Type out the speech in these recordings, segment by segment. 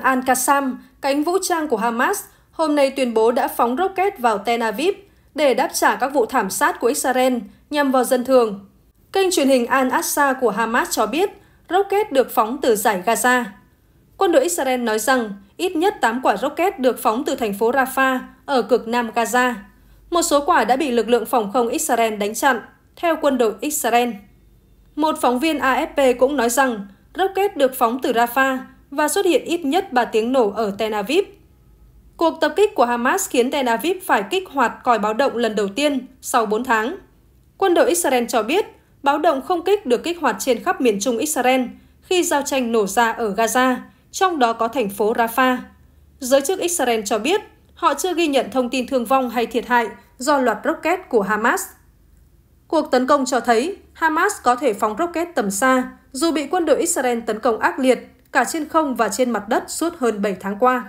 đoàn Al-Qassam, cánh vũ trang của Hamas, hôm nay tuyên bố đã phóng rocket vào Tel Aviv để đáp trả các vụ thảm sát của Israel nhằm vào dân thường. Kênh truyền hình Al-Aqsa của Hamas cho biết rocket được phóng từ giải Gaza. Quân đội Israel nói rằng ít nhất 8 quả rocket được phóng từ thành phố Rafah ở cực nam Gaza. Một số quả đã bị lực lượng phòng không Israel đánh chặn, theo quân đội Israel. Một phóng viên AFP cũng nói rằng rocket được phóng từ Rafah và xuất hiện ít nhất 3 tiếng nổ ở Tel Aviv. Cuộc tập kích của Hamas khiến Tel Aviv phải kích hoạt còi báo động lần đầu tiên sau 4 tháng. Quân đội Israel cho biết, báo động không kích được kích hoạt trên khắp miền trung Israel khi giao tranh nổ ra ở Gaza, trong đó có thành phố Rafah. Giới chức Israel cho biết, họ chưa ghi nhận thông tin thương vong hay thiệt hại do loạt rocket của Hamas. Cuộc tấn công cho thấy Hamas có thể phóng rocket tầm xa dù bị quân đội Israel tấn công ác liệt cả trên không và trên mặt đất suốt hơn 7 tháng qua.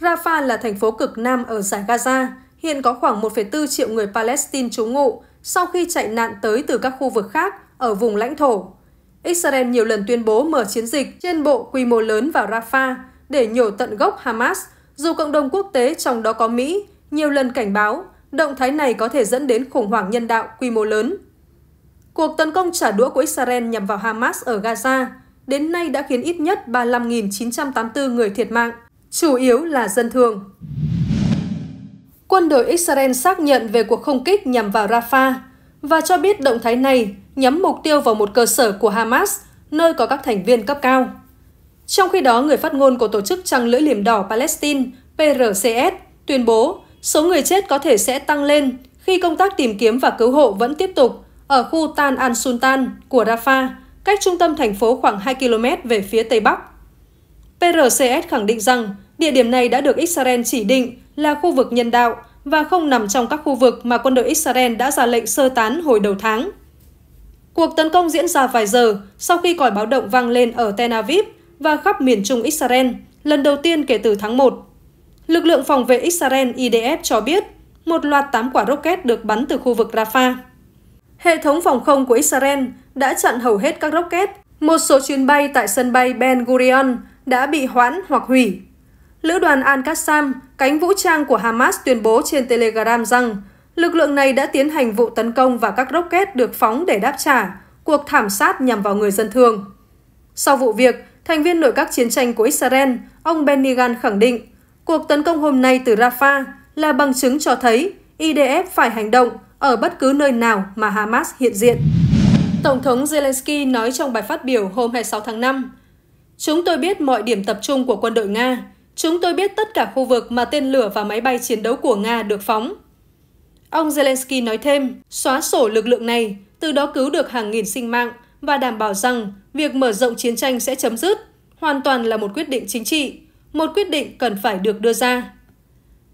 Rafah là thành phố cực nam ở giải Gaza, hiện có khoảng 1,4 triệu người Palestine trú ngụ sau khi chạy nạn tới từ các khu vực khác ở vùng lãnh thổ. Israel nhiều lần tuyên bố mở chiến dịch trên bộ quy mô lớn vào Rafah để nhổ tận gốc Hamas, dù cộng đồng quốc tế trong đó có Mỹ nhiều lần cảnh báo động thái này có thể dẫn đến khủng hoảng nhân đạo quy mô lớn. Cuộc tấn công trả đũa của Israel nhằm vào Hamas ở Gaza đến nay đã khiến ít nhất 35.984 người thiệt mạng, chủ yếu là dân thường. Quân đội Israel xác nhận về cuộc không kích nhằm vào Rafah và cho biết động thái này nhắm mục tiêu vào một cơ sở của Hamas, nơi có các thành viên cấp cao. Trong khi đó, người phát ngôn của tổ chức trăng lưỡi liềm đỏ Palestine PRCS tuyên bố số người chết có thể sẽ tăng lên khi công tác tìm kiếm và cứu hộ vẫn tiếp tục ở khu Tan Al-Sultan của Rafah, cách trung tâm thành phố khoảng 2 km về phía tây bắc. PRCS khẳng định rằng địa điểm này đã được Israel chỉ định là khu vực nhân đạo và không nằm trong các khu vực mà quân đội Israel đã ra lệnh sơ tán hồi đầu tháng. Cuộc tấn công diễn ra vài giờ sau khi còi báo động vang lên ở Tel Aviv và khắp miền trung Israel, lần đầu tiên kể từ tháng 1. Lực lượng phòng vệ Israel IDF cho biết một loạt 8 quả rocket được bắn từ khu vực Rafah. Hệ thống phòng không của Israel đã chặn hầu hết các rocket. Một số chuyến bay tại sân bay Ben Gurion đã bị hoãn hoặc hủy. Lữ đoàn Al-Qassam, cánh vũ trang của Hamas tuyên bố trên Telegram rằng lực lượng này đã tiến hành vụ tấn công và các rocket được phóng để đáp trả cuộc thảm sát nhằm vào người dân thường. Sau vụ việc, thành viên nội các chiến tranh của Israel, ông Benny Gantz khẳng định cuộc tấn công hôm nay từ Rafah là bằng chứng cho thấy IDF phải hành động ở bất cứ nơi nào mà Hamas hiện diện. Tổng thống Zelensky nói trong bài phát biểu hôm 26 tháng 5, Chúng tôi biết mọi điểm tập trung của quân đội Nga. Chúng tôi biết tất cả khu vực mà tên lửa và máy bay chiến đấu của Nga được phóng. Ông Zelensky nói thêm, xóa sổ lực lượng này, từ đó cứu được hàng nghìn sinh mạng và đảm bảo rằng việc mở rộng chiến tranh sẽ chấm dứt, hoàn toàn là một quyết định chính trị, một quyết định cần phải được đưa ra.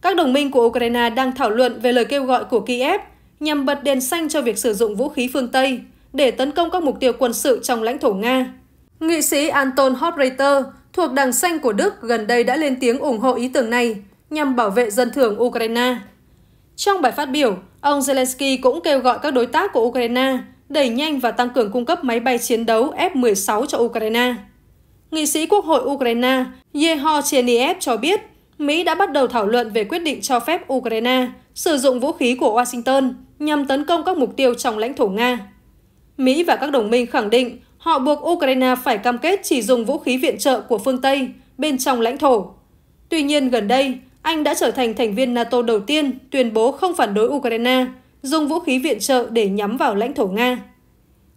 Các đồng minh của Ukraine đang thảo luận về lời kêu gọi của Kiev nhằm bật đèn xanh cho việc sử dụng vũ khí phương Tây để tấn công các mục tiêu quân sự trong lãnh thổ Nga. Nghị sĩ Anton Hofreiter thuộc Đảng Xanh của Đức gần đây đã lên tiếng ủng hộ ý tưởng này nhằm bảo vệ dân thường Ukraine. Trong bài phát biểu, ông Zelensky cũng kêu gọi các đối tác của Ukraine đẩy nhanh và tăng cường cung cấp máy bay chiến đấu F-16 cho Ukraine. Nghị sĩ Quốc hội Ukraine Yehor Cheniev cho biết Mỹ đã bắt đầu thảo luận về quyết định cho phép Ukraine sử dụng vũ khí của Washington nhằm tấn công các mục tiêu trong lãnh thổ Nga. Mỹ và các đồng minh khẳng định họ buộc Ukraine phải cam kết chỉ dùng vũ khí viện trợ của phương Tây bên trong lãnh thổ. Tuy nhiên, gần đây, Anh đã trở thành thành viên NATO đầu tiên tuyên bố không phản đối Ukraine dùng vũ khí viện trợ để nhắm vào lãnh thổ Nga.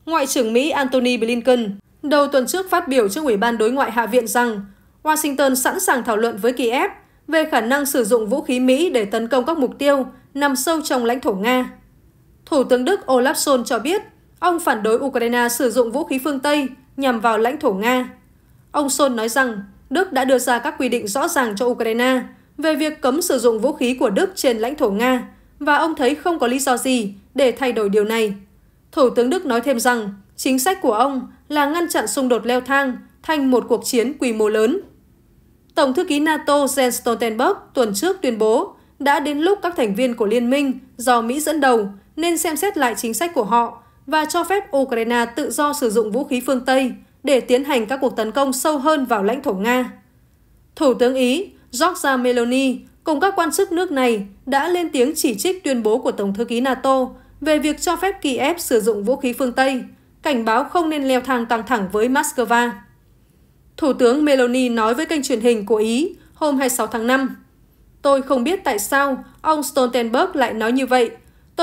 Ngoại trưởng Mỹ Antony Blinken đầu tuần trước phát biểu trước Ủy ban Đối ngoại Hạ viện rằng Washington sẵn sàng thảo luận với Kiev về khả năng sử dụng vũ khí Mỹ để tấn công các mục tiêu nằm sâu trong lãnh thổ Nga. Thủ tướng Đức Olaf Scholz cho biết ông phản đối Ukraine sử dụng vũ khí phương Tây nhằm vào lãnh thổ Nga. Ông Scholz nói rằng Đức đã đưa ra các quy định rõ ràng cho Ukraine về việc cấm sử dụng vũ khí của Đức trên lãnh thổ Nga và ông thấy không có lý do gì để thay đổi điều này. Thủ tướng Đức nói thêm rằng chính sách của ông là ngăn chặn xung đột leo thang thành một cuộc chiến quy mô lớn. Tổng thư ký NATO Jens Stoltenberg tuần trước tuyên bố đã đến lúc các thành viên của liên minh do Mỹ dẫn đầu nên xem xét lại chính sách của họ và cho phép Ukraine tự do sử dụng vũ khí phương Tây để tiến hành các cuộc tấn công sâu hơn vào lãnh thổ Nga. Thủ tướng Ý Giorgia Meloni cùng các quan chức nước này đã lên tiếng chỉ trích tuyên bố của Tổng thư ký NATO về việc cho phép Kiev sử dụng vũ khí phương Tây, cảnh báo không nên leo thang căng thẳng với Moscow. Thủ tướng Meloni nói với kênh truyền hình của Ý hôm 26 tháng 5, Tôi không biết tại sao ông Stoltenberg lại nói như vậy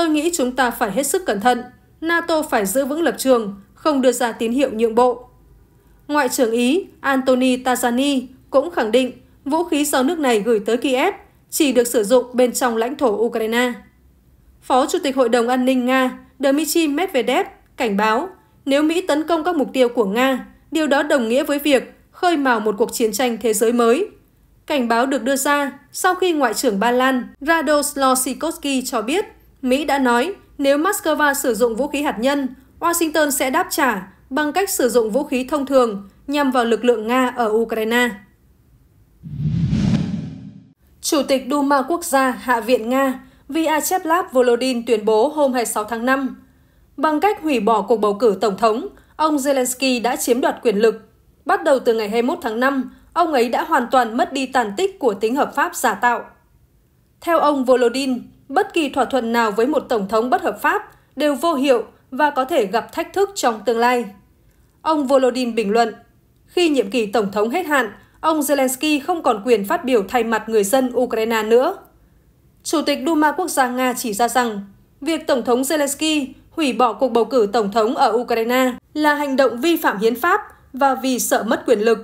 Tôi nghĩ chúng ta phải hết sức cẩn thận. NATO phải giữ vững lập trường, không đưa ra tín hiệu nhượng bộ. Ngoại trưởng Ý Antony Tajani cũng khẳng định vũ khí do nước này gửi tới Kiev chỉ được sử dụng bên trong lãnh thổ Ukraine. Phó Chủ tịch Hội đồng An ninh Nga Dmitry Medvedev cảnh báo nếu Mỹ tấn công các mục tiêu của Nga, điều đó đồng nghĩa với việc khơi mào một cuộc chiến tranh thế giới mới. Cảnh báo được đưa ra sau khi Ngoại trưởng Ba Lan Radoslaw Sikorski cho biết Mỹ đã nói nếu Moscow sử dụng vũ khí hạt nhân, Washington sẽ đáp trả bằng cách sử dụng vũ khí thông thường nhằm vào lực lượng Nga ở Ukraine. Chủ tịch Duma Quốc gia Hạ viện Nga Vyacheslav Volodin tuyên bố hôm 26 tháng 5, bằng cách hủy bỏ cuộc bầu cử tổng thống, ông Zelensky đã chiếm đoạt quyền lực. Bắt đầu từ ngày 21 tháng 5, ông ấy đã hoàn toàn mất đi tàn tích của tính hợp pháp giả tạo. Theo ông Volodin, bất kỳ thỏa thuận nào với một tổng thống bất hợp pháp đều vô hiệu và có thể gặp thách thức trong tương lai. Ông Volodin bình luận, khi nhiệm kỳ tổng thống hết hạn, ông Zelensky không còn quyền phát biểu thay mặt người dân Ukraine nữa. Chủ tịch Duma Quốc gia Nga chỉ ra rằng, việc Tổng thống Zelensky hủy bỏ cuộc bầu cử Tổng thống ở Ukraine là hành động vi phạm hiến pháp và vì sợ mất quyền lực.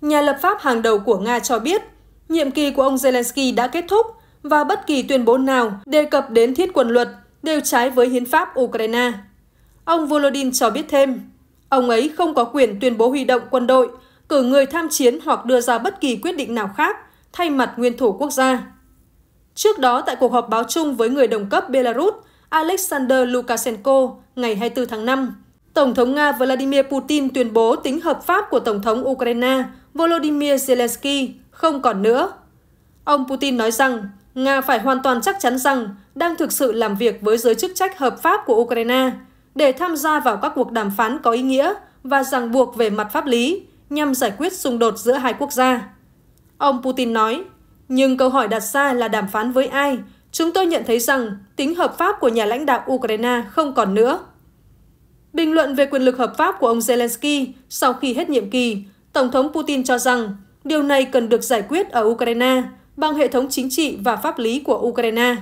Nhà lập pháp hàng đầu của Nga cho biết, nhiệm kỳ của ông Zelensky đã kết thúc và bất kỳ tuyên bố nào đề cập đến thiết quân luật đều trái với hiến pháp Ukraine. Ông Volodin cho biết thêm, ông ấy không có quyền tuyên bố huy động quân đội, cử người tham chiến hoặc đưa ra bất kỳ quyết định nào khác thay mặt nguyên thủ quốc gia. Trước đó tại cuộc họp báo chung với người đồng cấp Belarus Alexander Lukashenko ngày 24 tháng 5, Tổng thống Nga Vladimir Putin tuyên bố tính hợp pháp của Tổng thống Ukraine Volodymyr Zelensky không còn nữa. Ông Putin nói rằng Nga phải hoàn toàn chắc chắn rằng đang thực sự làm việc với giới chức trách hợp pháp của Ukraine để tham gia vào các cuộc đàm phán có ý nghĩa và ràng buộc về mặt pháp lý nhằm giải quyết xung đột giữa hai quốc gia. Ông Putin nói, nhưng câu hỏi đặt ra là đàm phán với ai? Chúng tôi nhận thấy rằng tính hợp pháp của nhà lãnh đạo Ukraine không còn nữa. Bình luận về quyền lực hợp pháp của ông Zelensky sau khi hết nhiệm kỳ, Tổng thống Putin cho rằng điều này cần được giải quyết ở Ukraine – bằng hệ thống chính trị và pháp lý của Ukraine.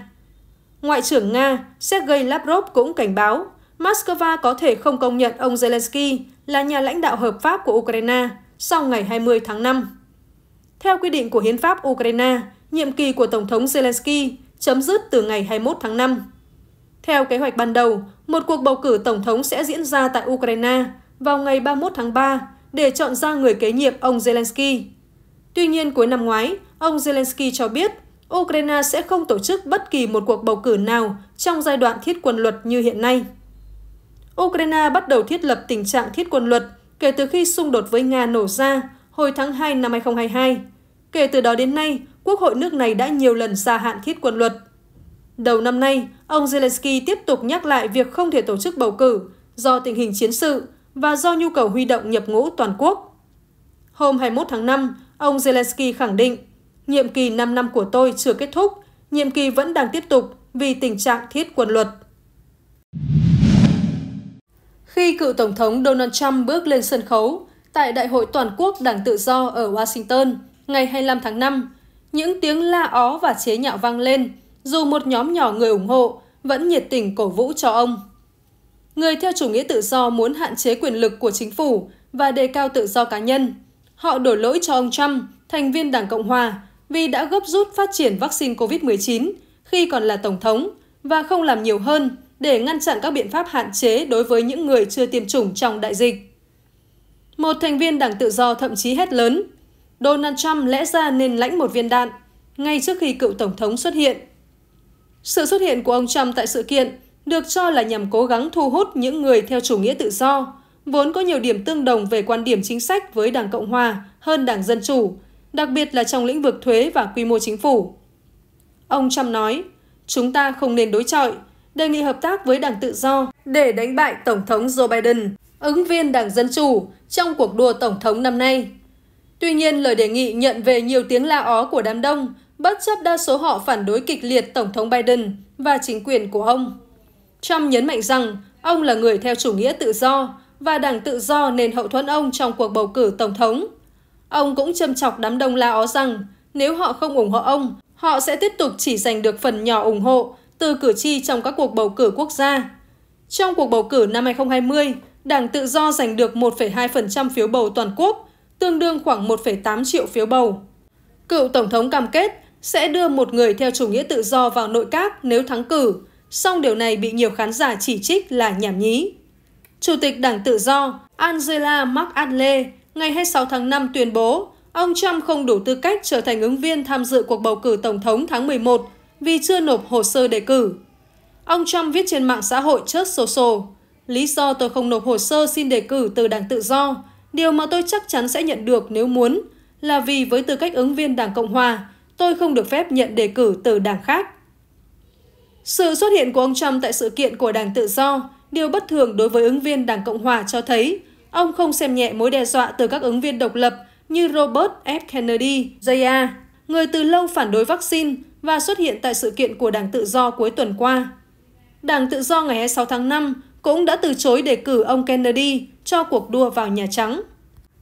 Ngoại trưởng Nga Sergei Lavrov cũng cảnh báo Moscow có thể không công nhận ông Zelensky là nhà lãnh đạo hợp pháp của Ukraine sau ngày 20 tháng 5. Theo quy định của Hiến pháp Ukraine, nhiệm kỳ của Tổng thống Zelensky chấm dứt từ ngày 21 tháng 5. Theo kế hoạch ban đầu, một cuộc bầu cử Tổng thống sẽ diễn ra tại Ukraine vào ngày 31 tháng 3 để chọn ra người kế nhiệm ông Zelensky. Tuy nhiên, cuối năm ngoái, ông Zelensky cho biết Ukraine sẽ không tổ chức bất kỳ một cuộc bầu cử nào trong giai đoạn thiết quân luật như hiện nay. Ukraine bắt đầu thiết lập tình trạng thiết quân luật kể từ khi xung đột với Nga nổ ra hồi tháng 2 năm 2022. Kể từ đó đến nay, Quốc hội nước này đã nhiều lần gia hạn thiết quân luật. Đầu năm nay, ông Zelensky tiếp tục nhắc lại việc không thể tổ chức bầu cử do tình hình chiến sự và do nhu cầu huy động nhập ngũ toàn quốc. Hôm 21 tháng 5, Ông Zelensky khẳng định, nhiệm kỳ 5 năm của tôi chưa kết thúc, nhiệm kỳ vẫn đang tiếp tục vì tình trạng thiết quân luật. Khi cựu Tổng thống Donald Trump bước lên sân khấu tại Đại hội Toàn quốc Đảng Tự Do ở Washington ngày 25 tháng 5, những tiếng la ó và chế nhạo vang lên, dù một nhóm nhỏ người ủng hộ vẫn nhiệt tình cổ vũ cho ông. Người theo chủ nghĩa tự do muốn hạn chế quyền lực của chính phủ và đề cao tự do cá nhân – Họ đổ lỗi cho ông Trump, thành viên Đảng Cộng Hòa, vì đã gấp rút phát triển vaccine COVID-19 khi còn là Tổng thống và không làm nhiều hơn để ngăn chặn các biện pháp hạn chế đối với những người chưa tiêm chủng trong đại dịch. Một thành viên Đảng Tự do thậm chí hét lớn, Donald Trump lẽ ra nên lãnh một viên đạn ngay trước khi cựu Tổng thống xuất hiện. Sự xuất hiện của ông Trump tại sự kiện được cho là nhằm cố gắng thu hút những người theo chủ nghĩa tự do vốn có nhiều điểm tương đồng về quan điểm chính sách với Đảng Cộng Hòa hơn Đảng Dân Chủ, đặc biệt là trong lĩnh vực thuế và quy mô chính phủ. Ông Trump nói, chúng ta không nên đối chọi, đề nghị hợp tác với Đảng Tự Do để đánh bại Tổng thống Joe Biden, ứng viên Đảng Dân Chủ, trong cuộc đua Tổng thống năm nay. Tuy nhiên, lời đề nghị nhận về nhiều tiếng la ó của đám đông, bất chấp đa số họ phản đối kịch liệt Tổng thống Biden và chính quyền của ông. Trump nhấn mạnh rằng ông là người theo chủ nghĩa tự do, và Đảng Tự do nên hậu thuẫn ông trong cuộc bầu cử tổng thống. Ông cũng châm chọc đám đông La Ó rằng nếu họ không ủng hộ ông, họ sẽ tiếp tục chỉ giành được phần nhỏ ủng hộ từ cử tri trong các cuộc bầu cử quốc gia. Trong cuộc bầu cử năm 2020, Đảng Tự do giành được 1,2% phiếu bầu toàn quốc, tương đương khoảng 1,8 triệu phiếu bầu. Cựu Tổng thống cam kết sẽ đưa một người theo chủ nghĩa tự do vào nội các nếu thắng cử, song điều này bị nhiều khán giả chỉ trích là nhảm nhí. Chủ tịch Đảng Tự do Angela Merkel ngày 26 tháng 5 tuyên bố ông Trump không đủ tư cách trở thành ứng viên tham dự cuộc bầu cử Tổng thống tháng 11 vì chưa nộp hồ sơ đề cử. Ông Trump viết trên mạng xã hội Church Social, lý do tôi không nộp hồ sơ xin đề cử từ Đảng Tự do, điều mà tôi chắc chắn sẽ nhận được nếu muốn, là vì với tư cách ứng viên Đảng Cộng Hòa, tôi không được phép nhận đề cử từ đảng khác. Sự xuất hiện của ông Trump tại sự kiện của Đảng Tự do Điều bất thường đối với ứng viên Đảng Cộng Hòa cho thấy ông không xem nhẹ mối đe dọa từ các ứng viên độc lập như Robert F. Kennedy, Jr., người từ lâu phản đối vaccine và xuất hiện tại sự kiện của Đảng Tự Do cuối tuần qua. Đảng Tự Do ngày 26 tháng 5 cũng đã từ chối đề cử ông Kennedy cho cuộc đua vào Nhà Trắng.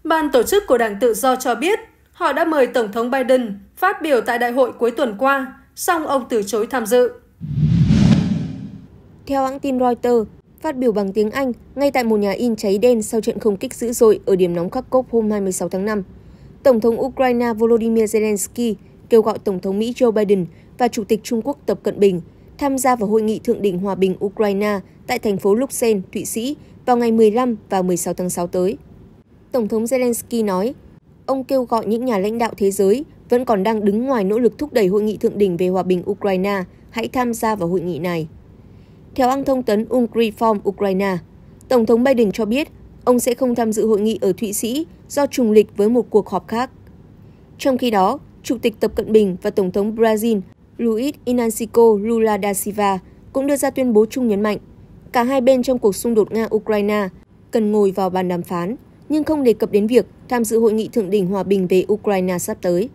Ban tổ chức của Đảng Tự Do cho biết họ đã mời Tổng thống Biden phát biểu tại đại hội cuối tuần qua, song ông từ chối tham dự. Theo hãng tin Reuters, phát biểu bằng tiếng Anh ngay tại một nhà in cháy đen sau trận không kích dữ dội ở điểm nóng khắc Kharkov hôm 26 tháng 5. Tổng thống Ukraine Volodymyr Zelensky kêu gọi Tổng thống Mỹ Joe Biden và Chủ tịch Trung Quốc Tập Cận Bình tham gia vào hội nghị thượng đỉnh hòa bình Ukraine tại thành phố Luxembourg, Thụy Sĩ vào ngày 15 và 16 tháng 6 tới. Tổng thống Zelensky nói, ông kêu gọi những nhà lãnh đạo thế giới vẫn còn đang đứng ngoài nỗ lực thúc đẩy hội nghị thượng đỉnh về hòa bình Ukraine hãy tham gia vào hội nghị này. Theo hãng thông tấn Ungriform Ukraine, Tổng thống Biden cho biết ông sẽ không tham dự hội nghị ở Thụy Sĩ do trùng lịch với một cuộc họp khác. Trong khi đó, Chủ tịch Tập Cận Bình và Tổng thống Brazil Luiz Inácio Lula da Silva cũng đưa ra tuyên bố chung nhấn mạnh cả hai bên trong cuộc xung đột Nga-Ukraine cần ngồi vào bàn đàm phán, nhưng không đề cập đến việc tham dự hội nghị thượng đỉnh hòa bình về Ukraine sắp tới.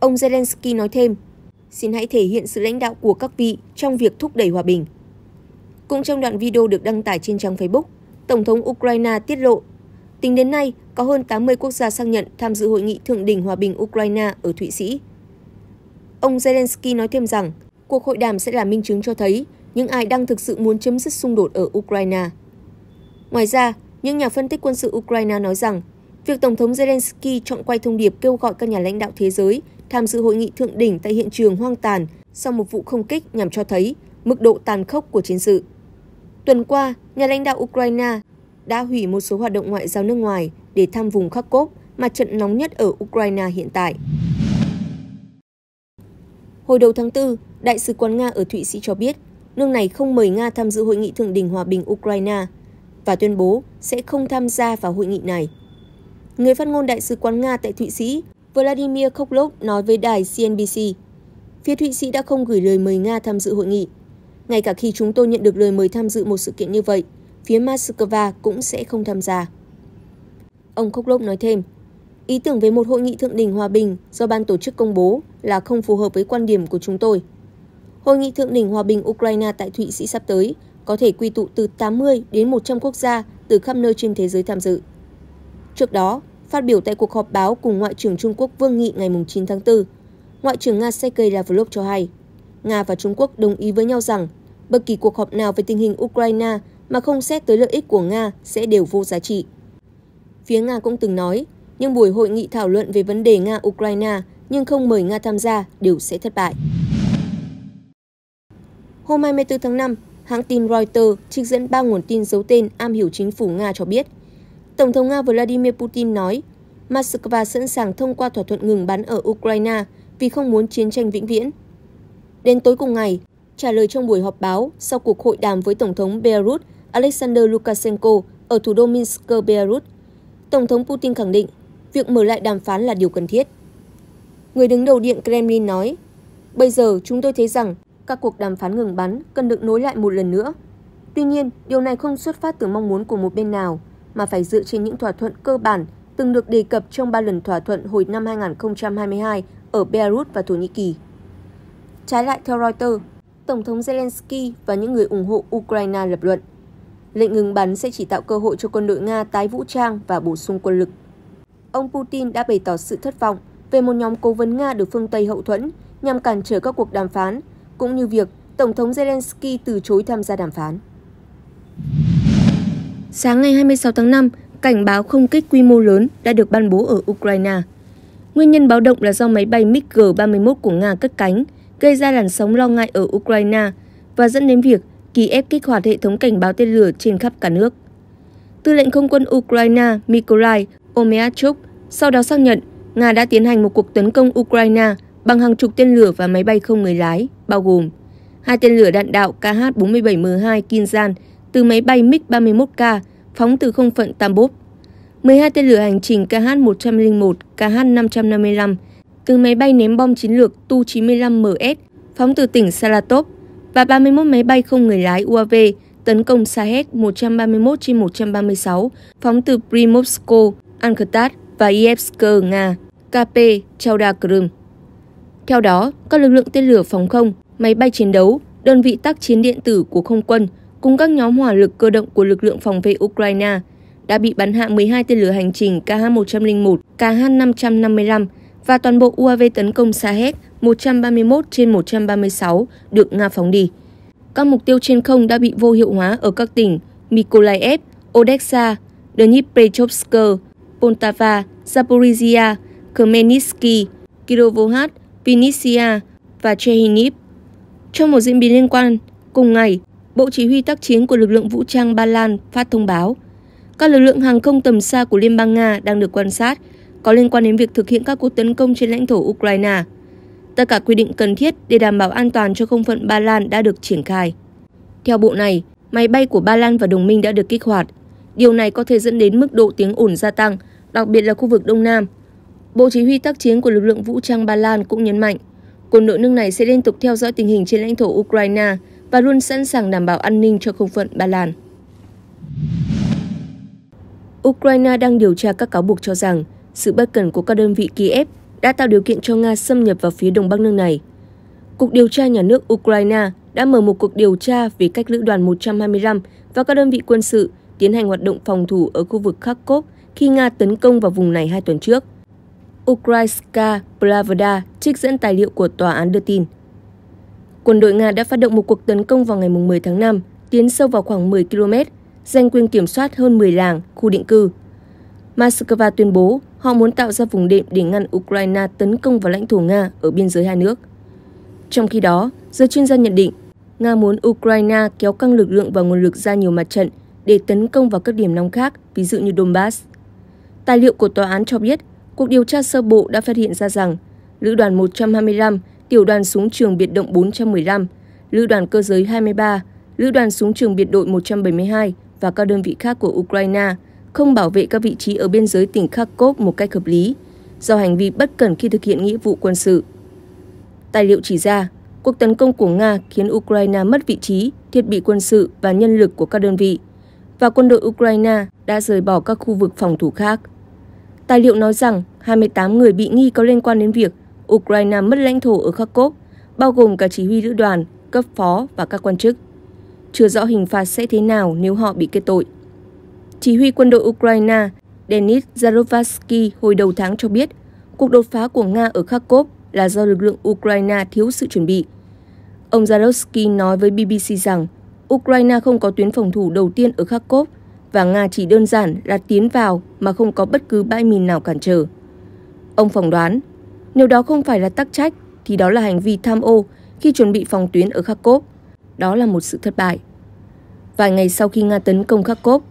Ông Zelensky nói thêm, xin hãy thể hiện sự lãnh đạo của các vị trong việc thúc đẩy hòa bình. Cũng trong đoạn video được đăng tải trên trang Facebook, Tổng thống Ukraine tiết lộ, tính đến nay có hơn 80 quốc gia xác nhận tham dự hội nghị thượng đỉnh hòa bình Ukraine ở Thụy Sĩ. Ông Zelensky nói thêm rằng, cuộc hội đàm sẽ là minh chứng cho thấy những ai đang thực sự muốn chấm dứt xung đột ở Ukraine. Ngoài ra, những nhà phân tích quân sự Ukraine nói rằng, việc Tổng thống Zelensky chọn quay thông điệp kêu gọi các nhà lãnh đạo thế giới tham dự hội nghị thượng đỉnh tại hiện trường hoang tàn sau một vụ không kích nhằm cho thấy mức độ tàn khốc của chiến sự. Tuần qua, nhà lãnh đạo Ukraine đã hủy một số hoạt động ngoại giao nước ngoài để thăm vùng Kharkov, mặt trận nóng nhất ở Ukraine hiện tại. Hồi đầu tháng 4, Đại sứ quán Nga ở Thụy Sĩ cho biết nước này không mời Nga tham dự hội nghị thượng đỉnh hòa bình Ukraine và tuyên bố sẽ không tham gia vào hội nghị này. Người phát ngôn Đại sứ quán Nga tại Thụy Sĩ Vladimir Koklov nói với đài CNBC, phía Thụy Sĩ đã không gửi lời mời Nga tham dự hội nghị ngay cả khi chúng tôi nhận được lời mời tham dự một sự kiện như vậy, phía Moscow cũng sẽ không tham gia. Ông Koklov nói thêm, ý tưởng về một hội nghị thượng đỉnh hòa bình do ban tổ chức công bố là không phù hợp với quan điểm của chúng tôi. Hội nghị thượng đỉnh hòa bình Ukraine tại Thụy Sĩ sắp tới có thể quy tụ từ 80 đến 100 quốc gia từ khắp nơi trên thế giới tham dự. Trước đó, phát biểu tại cuộc họp báo cùng Ngoại trưởng Trung Quốc Vương Nghị ngày 9 tháng 4, Ngoại trưởng Nga Sergei Lavrov cho hay, Nga và Trung Quốc đồng ý với nhau rằng bất kỳ cuộc họp nào về tình hình Ukraine mà không xét tới lợi ích của Nga sẽ đều vô giá trị. Phía Nga cũng từng nói, nhưng buổi hội nghị thảo luận về vấn đề Nga-Ukraine nhưng không mời Nga tham gia đều sẽ thất bại. Hôm 24 tháng 5, hãng tin Reuters trích dẫn ba nguồn tin giấu tên am hiểu chính phủ Nga cho biết, Tổng thống Nga Vladimir Putin nói Moscow sẵn sàng thông qua thỏa thuận ngừng bắn ở Ukraine vì không muốn chiến tranh vĩnh viễn. Đến tối cùng ngày, trả lời trong buổi họp báo sau cuộc hội đàm với Tổng thống Belarus Alexander Lukashenko ở thủ đô Minsk, Belarus. Tổng thống Putin khẳng định việc mở lại đàm phán là điều cần thiết. Người đứng đầu Điện Kremlin nói, Bây giờ chúng tôi thấy rằng các cuộc đàm phán ngừng bắn cần được nối lại một lần nữa. Tuy nhiên, điều này không xuất phát từ mong muốn của một bên nào, mà phải dựa trên những thỏa thuận cơ bản từng được đề cập trong ba lần thỏa thuận hồi năm 2022 ở Beirut và Thổ Nhĩ Kỳ. Trái lại theo Reuters, Tổng thống Zelensky và những người ủng hộ Ukraine lập luận. Lệnh ngừng bắn sẽ chỉ tạo cơ hội cho quân đội Nga tái vũ trang và bổ sung quân lực. Ông Putin đã bày tỏ sự thất vọng về một nhóm cố vấn Nga được phương Tây hậu thuẫn nhằm cản trở các cuộc đàm phán, cũng như việc Tổng thống Zelensky từ chối tham gia đàm phán. Sáng ngày 26 tháng 5, cảnh báo không kích quy mô lớn đã được ban bố ở Ukraine. Nguyên nhân báo động là do máy bay MiG-31 của Nga cất cánh – gây ra làn sóng lo ngại ở Ukraine và dẫn đến việc Kiev kích hoạt hệ thống cảnh báo tên lửa trên khắp cả nước. Tư lệnh không quân Ukraine Mykolai Omeachuk sau đó xác nhận Nga đã tiến hành một cuộc tấn công Ukraine bằng hàng chục tên lửa và máy bay không người lái, bao gồm hai tên lửa đạn đạo KH-47M2 Kinzhan từ máy bay MiG-31K phóng từ không phận Tambov, 12 tên lửa hành trình KH-101, KH-555 từ máy bay ném bom chiến lược Tu-95MS phóng từ tỉnh Saratov và 31 máy bay không người lái UAV tấn công Sahed 131 trên 136 phóng từ Primorsko, Ankhtad và Yevsk, Nga, KP, Chauda, Theo đó, các lực lượng tên lửa phòng không, máy bay chiến đấu, đơn vị tác chiến điện tử của không quân cùng các nhóm hỏa lực cơ động của lực lượng phòng vệ Ukraine đã bị bắn hạ 12 tên lửa hành trình KH-101, KH-555 và toàn bộ UAV tấn công Sahed 131 trên 136 được Nga phóng đi. Các mục tiêu trên không đã bị vô hiệu hóa ở các tỉnh Mykolaiv, Odessa, Dnipropetrovsk, Poltava, Zaporizhia, Khmelnytsky, Kirovohrad, Vinnytsia và Chernihiv. Trong một diễn biến liên quan, cùng ngày, Bộ Chỉ huy tác chiến của lực lượng vũ trang Ba Lan phát thông báo các lực lượng hàng không tầm xa của Liên bang Nga đang được quan sát có liên quan đến việc thực hiện các cuộc tấn công trên lãnh thổ Ukraine. Tất cả quy định cần thiết để đảm bảo an toàn cho không phận Ba Lan đã được triển khai. Theo bộ này, máy bay của Ba Lan và đồng minh đã được kích hoạt. Điều này có thể dẫn đến mức độ tiếng ồn gia tăng, đặc biệt là khu vực Đông Nam. Bộ Chỉ huy tác chiến của lực lượng vũ trang Ba Lan cũng nhấn mạnh, quân đội nước này sẽ liên tục theo dõi tình hình trên lãnh thổ Ukraine và luôn sẵn sàng đảm bảo an ninh cho không phận Ba Lan. Ukraine đang điều tra các cáo buộc cho rằng sự bất cẩn của các đơn vị Kiev đã tạo điều kiện cho Nga xâm nhập vào phía đông bắc nước này. Cục điều tra nhà nước Ukraine đã mở một cuộc điều tra về cách lữ đoàn 125 và các đơn vị quân sự tiến hành hoạt động phòng thủ ở khu vực Kharkov khi Nga tấn công vào vùng này hai tuần trước. Ukrainska Pravda trích dẫn tài liệu của tòa án đưa tin. Quân đội Nga đã phát động một cuộc tấn công vào ngày 10 tháng 5, tiến sâu vào khoảng 10 km, giành quyền kiểm soát hơn 10 làng, khu định cư. Moscow tuyên bố Họ muốn tạo ra vùng đệm để ngăn Ukraine tấn công vào lãnh thổ Nga ở biên giới hai nước. Trong khi đó, giới chuyên gia nhận định, Nga muốn Ukraine kéo căng lực lượng và nguồn lực ra nhiều mặt trận để tấn công vào các điểm nóng khác, ví dụ như Donbass. Tài liệu của tòa án cho biết, cuộc điều tra sơ bộ đã phát hiện ra rằng Lữ đoàn 125, Tiểu đoàn súng trường biệt động 415, Lữ đoàn cơ giới 23, Lữ đoàn súng trường biệt đội 172 và các đơn vị khác của Ukraine – không bảo vệ các vị trí ở biên giới tỉnh Kharkov một cách hợp lý, do hành vi bất cẩn khi thực hiện nghĩa vụ quân sự. Tài liệu chỉ ra, cuộc tấn công của Nga khiến Ukraine mất vị trí, thiết bị quân sự và nhân lực của các đơn vị, và quân đội Ukraine đã rời bỏ các khu vực phòng thủ khác. Tài liệu nói rằng 28 người bị nghi có liên quan đến việc Ukraine mất lãnh thổ ở Kharkov, bao gồm cả chỉ huy lữ đoàn, cấp phó và các quan chức. Chưa rõ hình phạt sẽ thế nào nếu họ bị kết tội. Chỉ huy quân đội Ukraine Denis Zarovatsky hồi đầu tháng cho biết cuộc đột phá của Nga ở Kharkov là do lực lượng Ukraine thiếu sự chuẩn bị. Ông Zarovsky nói với BBC rằng Ukraine không có tuyến phòng thủ đầu tiên ở Kharkov và Nga chỉ đơn giản là tiến vào mà không có bất cứ bãi mìn nào cản trở. Ông phỏng đoán, nếu đó không phải là tắc trách thì đó là hành vi tham ô khi chuẩn bị phòng tuyến ở Kharkov. Đó là một sự thất bại. Vài ngày sau khi Nga tấn công Kharkov,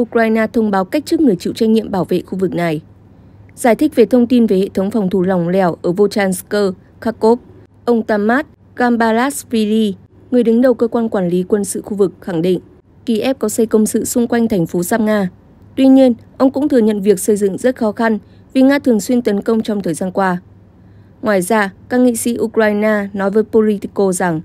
Ukraine thông báo cách chức người chịu trách nhiệm bảo vệ khu vực này. Giải thích về thông tin về hệ thống phòng thủ lỏng lẻo ở Volchansk, Kharkov, ông Tamat Gambarasvili, người đứng đầu cơ quan quản lý quân sự khu vực, khẳng định Kiev có xây công sự xung quanh thành phố Sam Nga. Tuy nhiên, ông cũng thừa nhận việc xây dựng rất khó khăn vì Nga thường xuyên tấn công trong thời gian qua. Ngoài ra, các nghị sĩ Ukraine nói với Politico rằng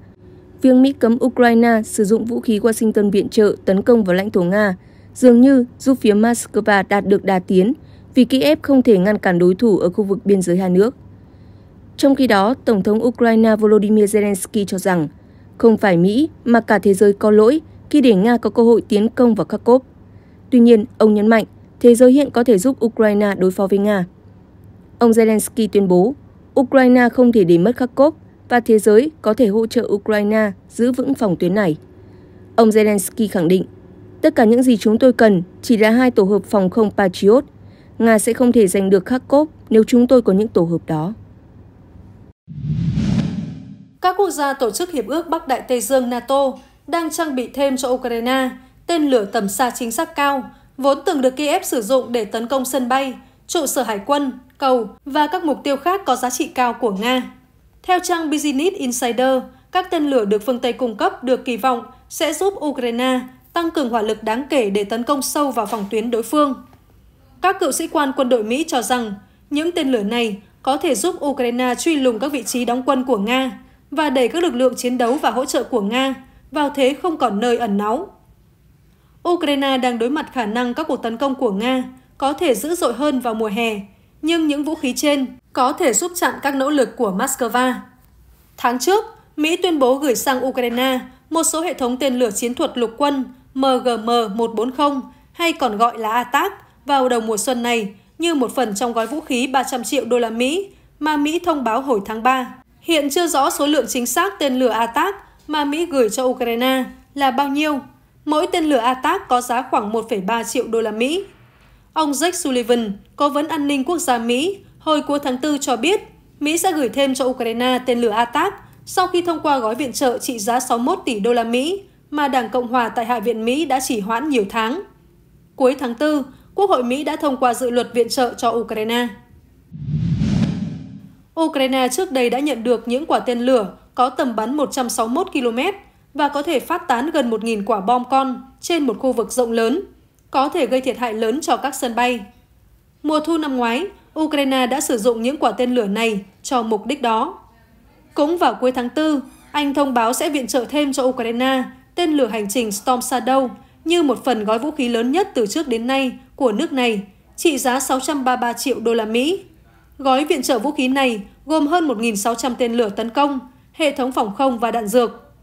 việc Mỹ cấm Ukraine sử dụng vũ khí Washington viện trợ tấn công vào lãnh thổ Nga dường như giúp phía Moscow đạt được đà tiến vì Kiev không thể ngăn cản đối thủ ở khu vực biên giới hai nước. Trong khi đó, Tổng thống Ukraine Volodymyr Zelensky cho rằng không phải Mỹ mà cả thế giới có lỗi khi để Nga có cơ hội tiến công vào Kharkov. Tuy nhiên, ông nhấn mạnh thế giới hiện có thể giúp Ukraine đối phó với Nga. Ông Zelensky tuyên bố Ukraine không thể để mất Kharkov và thế giới có thể hỗ trợ Ukraine giữ vững phòng tuyến này. Ông Zelensky khẳng định Tất cả những gì chúng tôi cần chỉ là hai tổ hợp phòng không Patriot. Nga sẽ không thể giành được Kharkov nếu chúng tôi có những tổ hợp đó. Các quốc gia tổ chức Hiệp ước Bắc Đại Tây Dương NATO đang trang bị thêm cho Ukraine tên lửa tầm xa chính xác cao, vốn từng được Kiev sử dụng để tấn công sân bay, trụ sở hải quân, cầu và các mục tiêu khác có giá trị cao của Nga. Theo trang Business Insider, các tên lửa được phương Tây cung cấp được kỳ vọng sẽ giúp Ukraine tăng cường hỏa lực đáng kể để tấn công sâu vào phòng tuyến đối phương. Các cựu sĩ quan quân đội Mỹ cho rằng những tên lửa này có thể giúp Ukraine truy lùng các vị trí đóng quân của Nga và đẩy các lực lượng chiến đấu và hỗ trợ của Nga vào thế không còn nơi ẩn náu. Ukraine đang đối mặt khả năng các cuộc tấn công của Nga có thể dữ dội hơn vào mùa hè, nhưng những vũ khí trên có thể giúp chặn các nỗ lực của Moscow. Tháng trước, Mỹ tuyên bố gửi sang Ukraine một số hệ thống tên lửa chiến thuật lục quân MGM-140 hay còn gọi là ATAC vào đầu mùa xuân này như một phần trong gói vũ khí 300 triệu đô la Mỹ mà Mỹ thông báo hồi tháng 3. Hiện chưa rõ số lượng chính xác tên lửa ATAC mà Mỹ gửi cho Ukraine là bao nhiêu. Mỗi tên lửa ATAC có giá khoảng 1,3 triệu đô la Mỹ. Ông Jake Sullivan, cố vấn an ninh quốc gia Mỹ, hồi cuối tháng 4 cho biết Mỹ sẽ gửi thêm cho Ukraine tên lửa ATAC sau khi thông qua gói viện trợ trị giá 61 tỷ đô la Mỹ mà Đảng Cộng Hòa tại Hạ viện Mỹ đã chỉ hoãn nhiều tháng. Cuối tháng 4, Quốc hội Mỹ đã thông qua dự luật viện trợ cho Ukraine. Ukraine trước đây đã nhận được những quả tên lửa có tầm bắn 161 km và có thể phát tán gần 1.000 quả bom con trên một khu vực rộng lớn, có thể gây thiệt hại lớn cho các sân bay. Mùa thu năm ngoái, Ukraine đã sử dụng những quả tên lửa này cho mục đích đó. Cũng vào cuối tháng 4, Anh thông báo sẽ viện trợ thêm cho Ukraine tên lửa hành trình Storm Shadow như một phần gói vũ khí lớn nhất từ trước đến nay của nước này, trị giá 633 triệu đô la Mỹ. Gói viện trợ vũ khí này gồm hơn 1.600 tên lửa tấn công, hệ thống phòng không và đạn dược.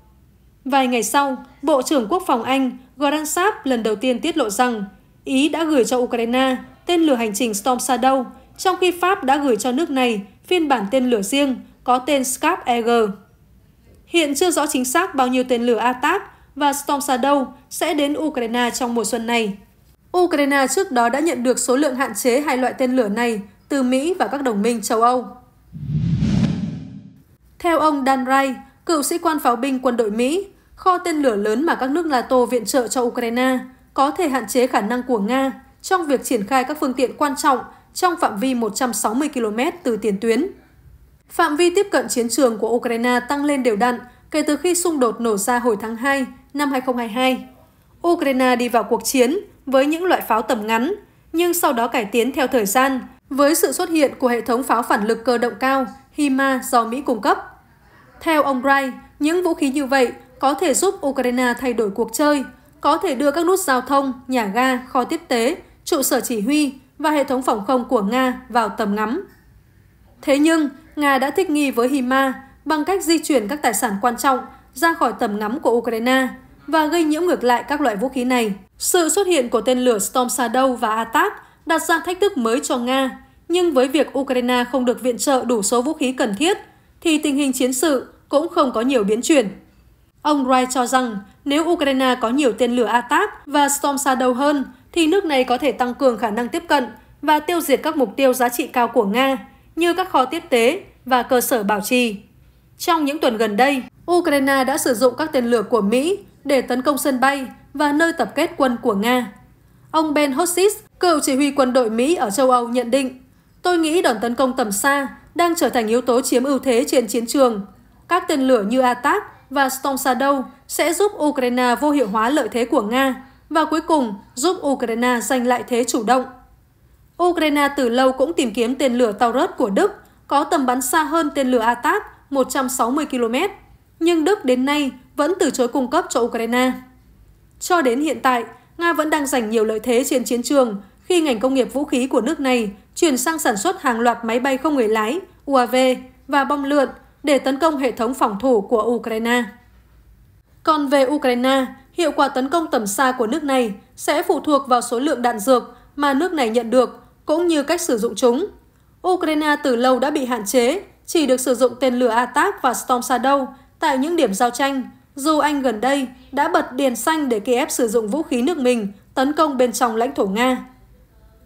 Vài ngày sau, Bộ trưởng Quốc phòng Anh Gordon Saab lần đầu tiên tiết lộ rằng Ý đã gửi cho Ukraine tên lửa hành trình Storm Shadow, trong khi Pháp đã gửi cho nước này phiên bản tên lửa riêng có tên Scarp Eagle. Hiện chưa rõ chính xác bao nhiêu tên lửa ATAC và Storm Shadow sẽ đến Ukraine trong mùa xuân này. Ukraine trước đó đã nhận được số lượng hạn chế hai loại tên lửa này từ Mỹ và các đồng minh châu Âu. Theo ông Dan Ray, cựu sĩ quan pháo binh quân đội Mỹ, kho tên lửa lớn mà các nước NATO viện trợ cho Ukraine có thể hạn chế khả năng của Nga trong việc triển khai các phương tiện quan trọng trong phạm vi 160 km từ tiền tuyến. Phạm vi tiếp cận chiến trường của Ukraine tăng lên đều đặn kể từ khi xung đột nổ ra hồi tháng 2 năm 2022. Ukraine đi vào cuộc chiến với những loại pháo tầm ngắn, nhưng sau đó cải tiến theo thời gian với sự xuất hiện của hệ thống pháo phản lực cơ động cao HIMA do Mỹ cung cấp. Theo ông Wright, những vũ khí như vậy có thể giúp Ukraine thay đổi cuộc chơi, có thể đưa các nút giao thông, nhà ga, kho tiếp tế, trụ sở chỉ huy và hệ thống phòng không của Nga vào tầm ngắm. Thế nhưng, Nga đã thích nghi với HIMA bằng cách di chuyển các tài sản quan trọng ra khỏi tầm ngắm của Ukraine và gây nhiễu ngược lại các loại vũ khí này. Sự xuất hiện của tên lửa Storm Shadow và Atak đặt ra thách thức mới cho Nga, nhưng với việc Ukraine không được viện trợ đủ số vũ khí cần thiết, thì tình hình chiến sự cũng không có nhiều biến chuyển. Ông Wright cho rằng nếu Ukraine có nhiều tên lửa Atak và Storm Shadow hơn, thì nước này có thể tăng cường khả năng tiếp cận và tiêu diệt các mục tiêu giá trị cao của Nga, như các kho tiếp tế và cơ sở bảo trì. Trong những tuần gần đây, Ukraine đã sử dụng các tên lửa của Mỹ để tấn công sân bay và nơi tập kết quân của Nga. Ông Ben Hossis, cựu chỉ huy quân đội Mỹ ở châu Âu nhận định, tôi nghĩ đòn tấn công tầm xa đang trở thành yếu tố chiếm ưu thế trên chiến trường. Các tên lửa như Atak và Storm Shadow sẽ giúp Ukraine vô hiệu hóa lợi thế của Nga và cuối cùng giúp Ukraine giành lại thế chủ động. Ukraine từ lâu cũng tìm kiếm tên lửa rớt của Đức có tầm bắn xa hơn tên lửa Atak 160 km, nhưng Đức đến nay vẫn từ chối cung cấp cho Ukraine. Cho đến hiện tại, Nga vẫn đang giành nhiều lợi thế trên chiến trường khi ngành công nghiệp vũ khí của nước này chuyển sang sản xuất hàng loạt máy bay không người lái, UAV và bom lượn để tấn công hệ thống phòng thủ của Ukraine. Còn về Ukraine, hiệu quả tấn công tầm xa của nước này sẽ phụ thuộc vào số lượng đạn dược mà nước này nhận được, cũng như cách sử dụng chúng. Ukraine từ lâu đã bị hạn chế, chỉ được sử dụng tên lửa Atak và Storm Shadow tại những điểm giao tranh, dù Anh gần đây đã bật đèn xanh để Kiev sử dụng vũ khí nước mình tấn công bên trong lãnh thổ Nga.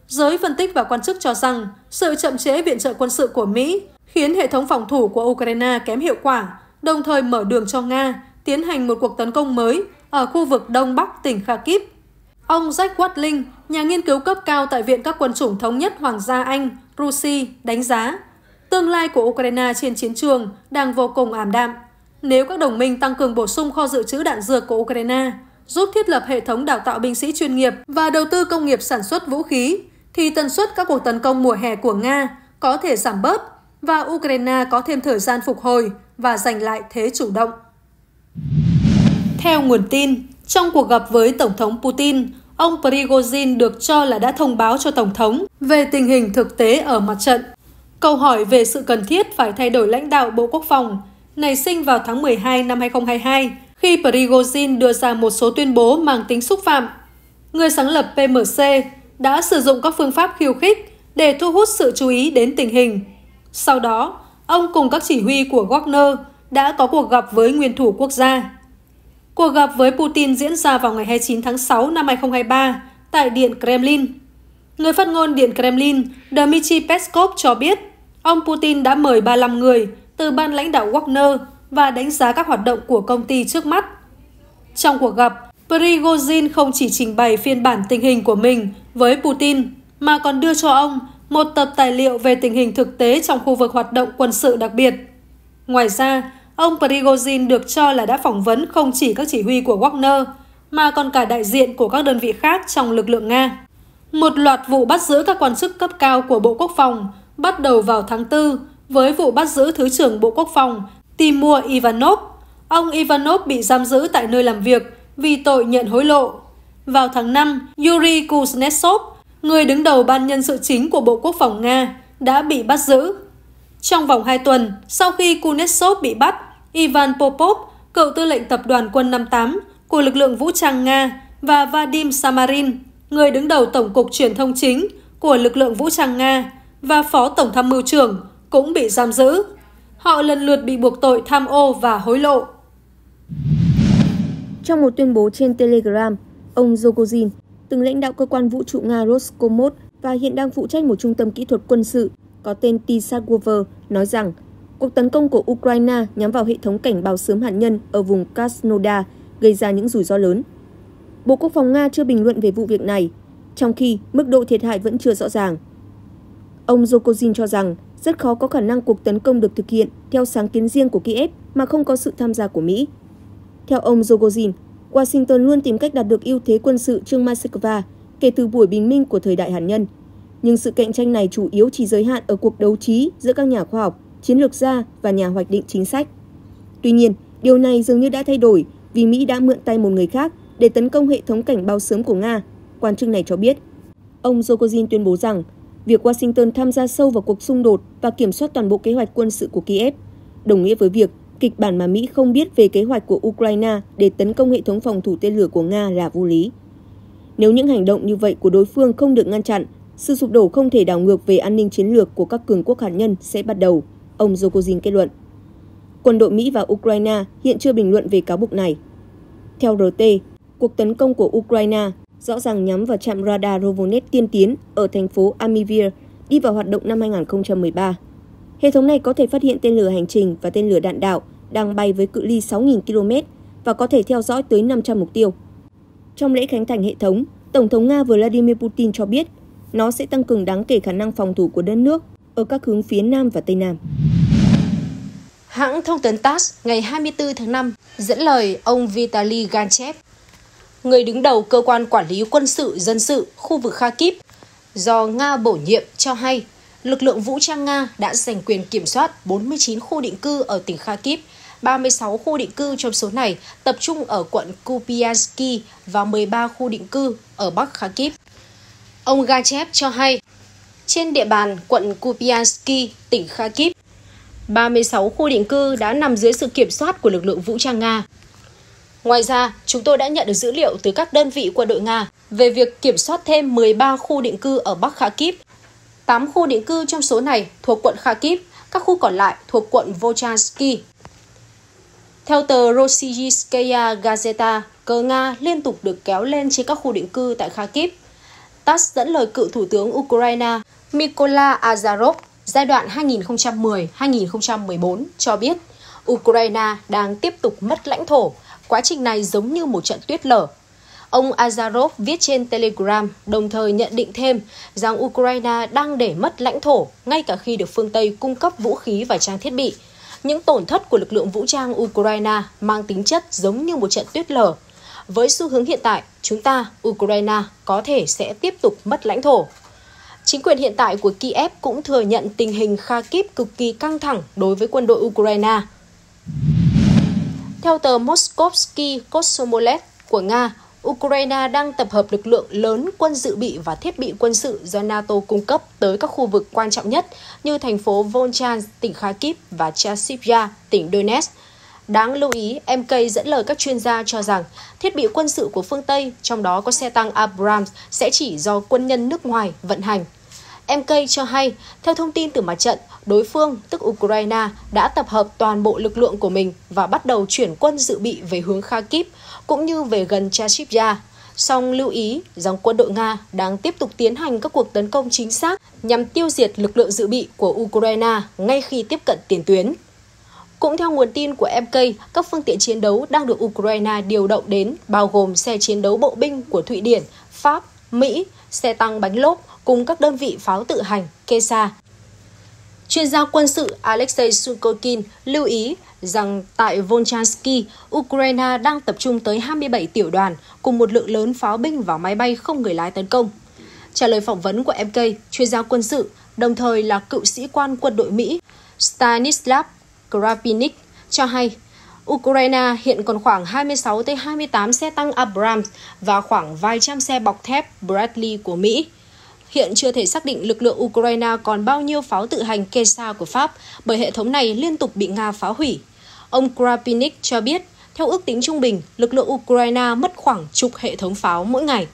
Giới phân tích và quan chức cho rằng sự chậm trễ viện trợ quân sự của Mỹ khiến hệ thống phòng thủ của Ukraine kém hiệu quả, đồng thời mở đường cho Nga tiến hành một cuộc tấn công mới ở khu vực đông bắc tỉnh Kharkiv. Ông Jack Watling, nhà nghiên cứu cấp cao tại Viện các quân chủng thống nhất Hoàng gia Anh, Rusi, đánh giá, tương lai của Ukraine trên chiến trường đang vô cùng ảm đạm. Nếu các đồng minh tăng cường bổ sung kho dự trữ đạn dược của Ukraine, giúp thiết lập hệ thống đào tạo binh sĩ chuyên nghiệp và đầu tư công nghiệp sản xuất vũ khí, thì tần suất các cuộc tấn công mùa hè của Nga có thể giảm bớt và Ukraine có thêm thời gian phục hồi và giành lại thế chủ động. Theo nguồn tin, trong cuộc gặp với Tổng thống Putin, ông Prigozhin được cho là đã thông báo cho Tổng thống về tình hình thực tế ở mặt trận. Câu hỏi về sự cần thiết phải thay đổi lãnh đạo Bộ Quốc phòng nảy sinh vào tháng 12 năm 2022 khi Prigozhin đưa ra một số tuyên bố mang tính xúc phạm. Người sáng lập PMC đã sử dụng các phương pháp khiêu khích để thu hút sự chú ý đến tình hình. Sau đó, ông cùng các chỉ huy của Wagner đã có cuộc gặp với nguyên thủ quốc gia. Cuộc gặp với Putin diễn ra vào ngày 29 tháng 6 năm 2023 tại Điện Kremlin. Người phát ngôn Điện Kremlin Dmitry Peskov cho biết, ông Putin đã mời 35 người từ ban lãnh đạo Wagner và đánh giá các hoạt động của công ty trước mắt. Trong cuộc gặp, Prigozhin không chỉ trình bày phiên bản tình hình của mình với Putin, mà còn đưa cho ông một tập tài liệu về tình hình thực tế trong khu vực hoạt động quân sự đặc biệt. Ngoài ra, ông Prigozhin được cho là đã phỏng vấn không chỉ các chỉ huy của Wagner, mà còn cả đại diện của các đơn vị khác trong lực lượng Nga. Một loạt vụ bắt giữ các quan chức cấp cao của Bộ Quốc phòng bắt đầu vào tháng 4 với vụ bắt giữ Thứ trưởng Bộ Quốc phòng Timur Ivanov. Ông Ivanov bị giam giữ tại nơi làm việc vì tội nhận hối lộ. Vào tháng 5, Yuri Kuznetsov, người đứng đầu ban nhân sự chính của Bộ Quốc phòng Nga, đã bị bắt giữ. Trong vòng 2 tuần, sau khi Kuznetsov bị bắt, Ivan Popov, cựu tư lệnh tập đoàn quân 58 của lực lượng vũ trang Nga và Vadim Samarin, người đứng đầu Tổng cục Truyền thông chính của lực lượng vũ trang Nga và Phó Tổng tham mưu trưởng cũng bị giam giữ. Họ lần lượt bị buộc tội tham ô và hối lộ. Trong một tuyên bố trên Telegram, ông Rogozin, từng lãnh đạo cơ quan vũ trụ Nga Roscosmos và hiện đang phụ trách một trung tâm kỹ thuật quân sự có tên Tisagwover, nói rằng cuộc tấn công của Ukraine nhắm vào hệ thống cảnh báo sớm hạt nhân ở vùng Krasnodar gây ra những rủi ro lớn. Bộ Quốc phòng Nga chưa bình luận về vụ việc này, trong khi mức độ thiệt hại vẫn chưa rõ ràng. Ông Zokozin cho rằng rất khó có khả năng cuộc tấn công được thực hiện theo sáng kiến riêng của Kiev mà không có sự tham gia của Mỹ. Theo ông Rogozin, Washington luôn tìm cách đạt được ưu thế quân sự trước Moscow kể từ buổi bình minh của thời đại hạt nhân. Nhưng sự cạnh tranh này chủ yếu chỉ giới hạn ở cuộc đấu trí giữa các nhà khoa học, chiến lược gia và nhà hoạch định chính sách. Tuy nhiên, điều này dường như đã thay đổi vì Mỹ đã mượn tay một người khác để tấn công hệ thống cảnh báo sớm của Nga, quan chức này cho biết. Ông Rogozin tuyên bố rằng Việc Washington tham gia sâu vào cuộc xung đột và kiểm soát toàn bộ kế hoạch quân sự của Kiev đồng nghĩa với việc kịch bản mà Mỹ không biết về kế hoạch của Ukraine để tấn công hệ thống phòng thủ tên lửa của Nga là vô lý. Nếu những hành động như vậy của đối phương không được ngăn chặn, sự sụp đổ không thể đảo ngược về an ninh chiến lược của các cường quốc hạt nhân sẽ bắt đầu, ông Zokozin kết luận. Quân đội Mỹ và Ukraine hiện chưa bình luận về cáo buộc này. Theo RT, cuộc tấn công của Ukraine rõ ràng nhắm vào trạm radar Rovonet tiên tiến ở thành phố Amivir đi vào hoạt động năm 2013. Hệ thống này có thể phát hiện tên lửa hành trình và tên lửa đạn đạo đang bay với cự ly 6.000 km và có thể theo dõi tới 500 mục tiêu. Trong lễ khánh thành hệ thống, Tổng thống Nga Vladimir Putin cho biết nó sẽ tăng cường đáng kể khả năng phòng thủ của đất nước ở các hướng phía Nam và Tây Nam. Hãng thông tấn TASS ngày 24 tháng 5 dẫn lời ông Vitaly Ganchev, người đứng đầu cơ quan quản lý quân sự dân sự khu vực Kharkiv do Nga bổ nhiệm cho hay lực lượng vũ trang Nga đã giành quyền kiểm soát 49 khu định cư ở tỉnh Kharkiv, 36 khu định cư trong số này tập trung ở quận Kupiansky và 13 khu định cư ở Bắc Kharkiv. Ông Gachev cho hay, trên địa bàn quận Kupiansky, tỉnh Kharkiv, 36 khu định cư đã nằm dưới sự kiểm soát của lực lượng vũ trang Nga. Ngoài ra, chúng tôi đã nhận được dữ liệu từ các đơn vị quân đội Nga về việc kiểm soát thêm 13 khu định cư ở Bắc Kharkiv. 8 khu định cư trong số này thuộc quận Kharkiv, các khu còn lại thuộc quận Volchansky. Theo tờ Rossiyskaya Gazeta, cờ Nga liên tục được kéo lên trên các khu định cư tại Kharkiv. TASS dẫn lời cựu Thủ tướng Ukraine Mykola Azarov giai đoạn 2010-2014 cho biết Ukraine đang tiếp tục mất lãnh thổ Quá trình này giống như một trận tuyết lở. Ông Azarov viết trên Telegram, đồng thời nhận định thêm rằng Ukraine đang để mất lãnh thổ ngay cả khi được phương Tây cung cấp vũ khí và trang thiết bị. Những tổn thất của lực lượng vũ trang Ukraine mang tính chất giống như một trận tuyết lở. Với xu hướng hiện tại, chúng ta, Ukraine, có thể sẽ tiếp tục mất lãnh thổ. Chính quyền hiện tại của Kiev cũng thừa nhận tình hình Kharkiv cực kỳ căng thẳng đối với quân đội Ukraine. Theo tờ Moskovsky Kosomolet của Nga, Ukraine đang tập hợp lực lượng lớn quân dự bị và thiết bị quân sự do NATO cung cấp tới các khu vực quan trọng nhất như thành phố Volchan, tỉnh Kharkiv và Chasiv-Ya, tỉnh Donetsk. Đáng lưu ý, MK dẫn lời các chuyên gia cho rằng thiết bị quân sự của phương Tây, trong đó có xe tăng Abrams, sẽ chỉ do quân nhân nước ngoài vận hành. Em cho hay, theo thông tin từ mặt trận, đối phương, tức Ukraine, đã tập hợp toàn bộ lực lượng của mình và bắt đầu chuyển quân dự bị về hướng Kharkiv, cũng như về gần Chashivya. Song lưu ý rằng quân đội Nga đang tiếp tục tiến hành các cuộc tấn công chính xác nhằm tiêu diệt lực lượng dự bị của Ukraine ngay khi tiếp cận tiền tuyến. Cũng theo nguồn tin của MK, các phương tiện chiến đấu đang được Ukraine điều động đến bao gồm xe chiến đấu bộ binh của Thụy Điển, Pháp, Mỹ, xe tăng bánh lốp cùng các đơn vị pháo tự hành KESA. Chuyên gia quân sự Alexei Sukokin lưu ý rằng tại Volchansky, Ukraine đang tập trung tới 27 tiểu đoàn cùng một lượng lớn pháo binh và máy bay không người lái tấn công. Trả lời phỏng vấn của MK, chuyên gia quân sự, đồng thời là cựu sĩ quan quân đội Mỹ Stanislav Krapinik cho hay Ukraine hiện còn khoảng 26 tới 28 xe tăng Abrams và khoảng vài trăm xe bọc thép Bradley của Mỹ. Hiện chưa thể xác định lực lượng Ukraine còn bao nhiêu pháo tự hành Kesa của Pháp bởi hệ thống này liên tục bị Nga phá hủy. Ông Krapinik cho biết, theo ước tính trung bình, lực lượng Ukraine mất khoảng chục hệ thống pháo mỗi ngày.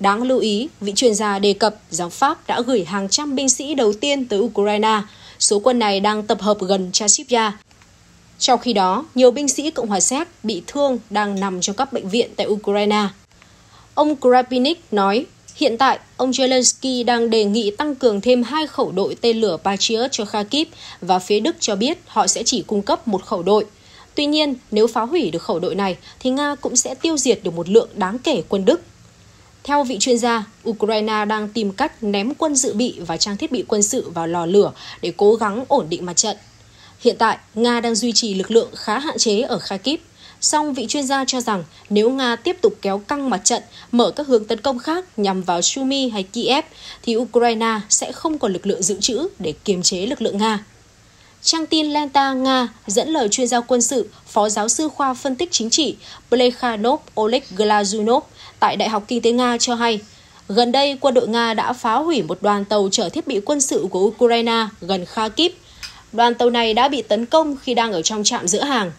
Đáng lưu ý, vị chuyên gia đề cập rằng Pháp đã gửi hàng trăm binh sĩ đầu tiên tới Ukraine. Số quân này đang tập hợp gần Chasivya. Trong khi đó, nhiều binh sĩ Cộng hòa Séc bị thương đang nằm trong các bệnh viện tại Ukraine. Ông Krapinik nói, Hiện tại, ông Zelensky đang đề nghị tăng cường thêm hai khẩu đội tên lửa Patriot cho Kharkiv và phía Đức cho biết họ sẽ chỉ cung cấp một khẩu đội. Tuy nhiên, nếu phá hủy được khẩu đội này, thì Nga cũng sẽ tiêu diệt được một lượng đáng kể quân Đức. Theo vị chuyên gia, Ukraine đang tìm cách ném quân dự bị và trang thiết bị quân sự vào lò lửa để cố gắng ổn định mặt trận. Hiện tại, Nga đang duy trì lực lượng khá hạn chế ở Kharkiv Song vị chuyên gia cho rằng nếu Nga tiếp tục kéo căng mặt trận, mở các hướng tấn công khác nhằm vào Sumi hay Kiev, thì Ukraine sẽ không còn lực lượng dự trữ để kiềm chế lực lượng Nga. Trang tin Lenta Nga dẫn lời chuyên gia quân sự, phó giáo sư khoa phân tích chính trị Plekhanov Oleg Glazunov tại Đại học Kinh tế Nga cho hay, gần đây quân đội Nga đã phá hủy một đoàn tàu chở thiết bị quân sự của Ukraine gần Kharkiv. Đoàn tàu này đã bị tấn công khi đang ở trong trạm giữ hàng.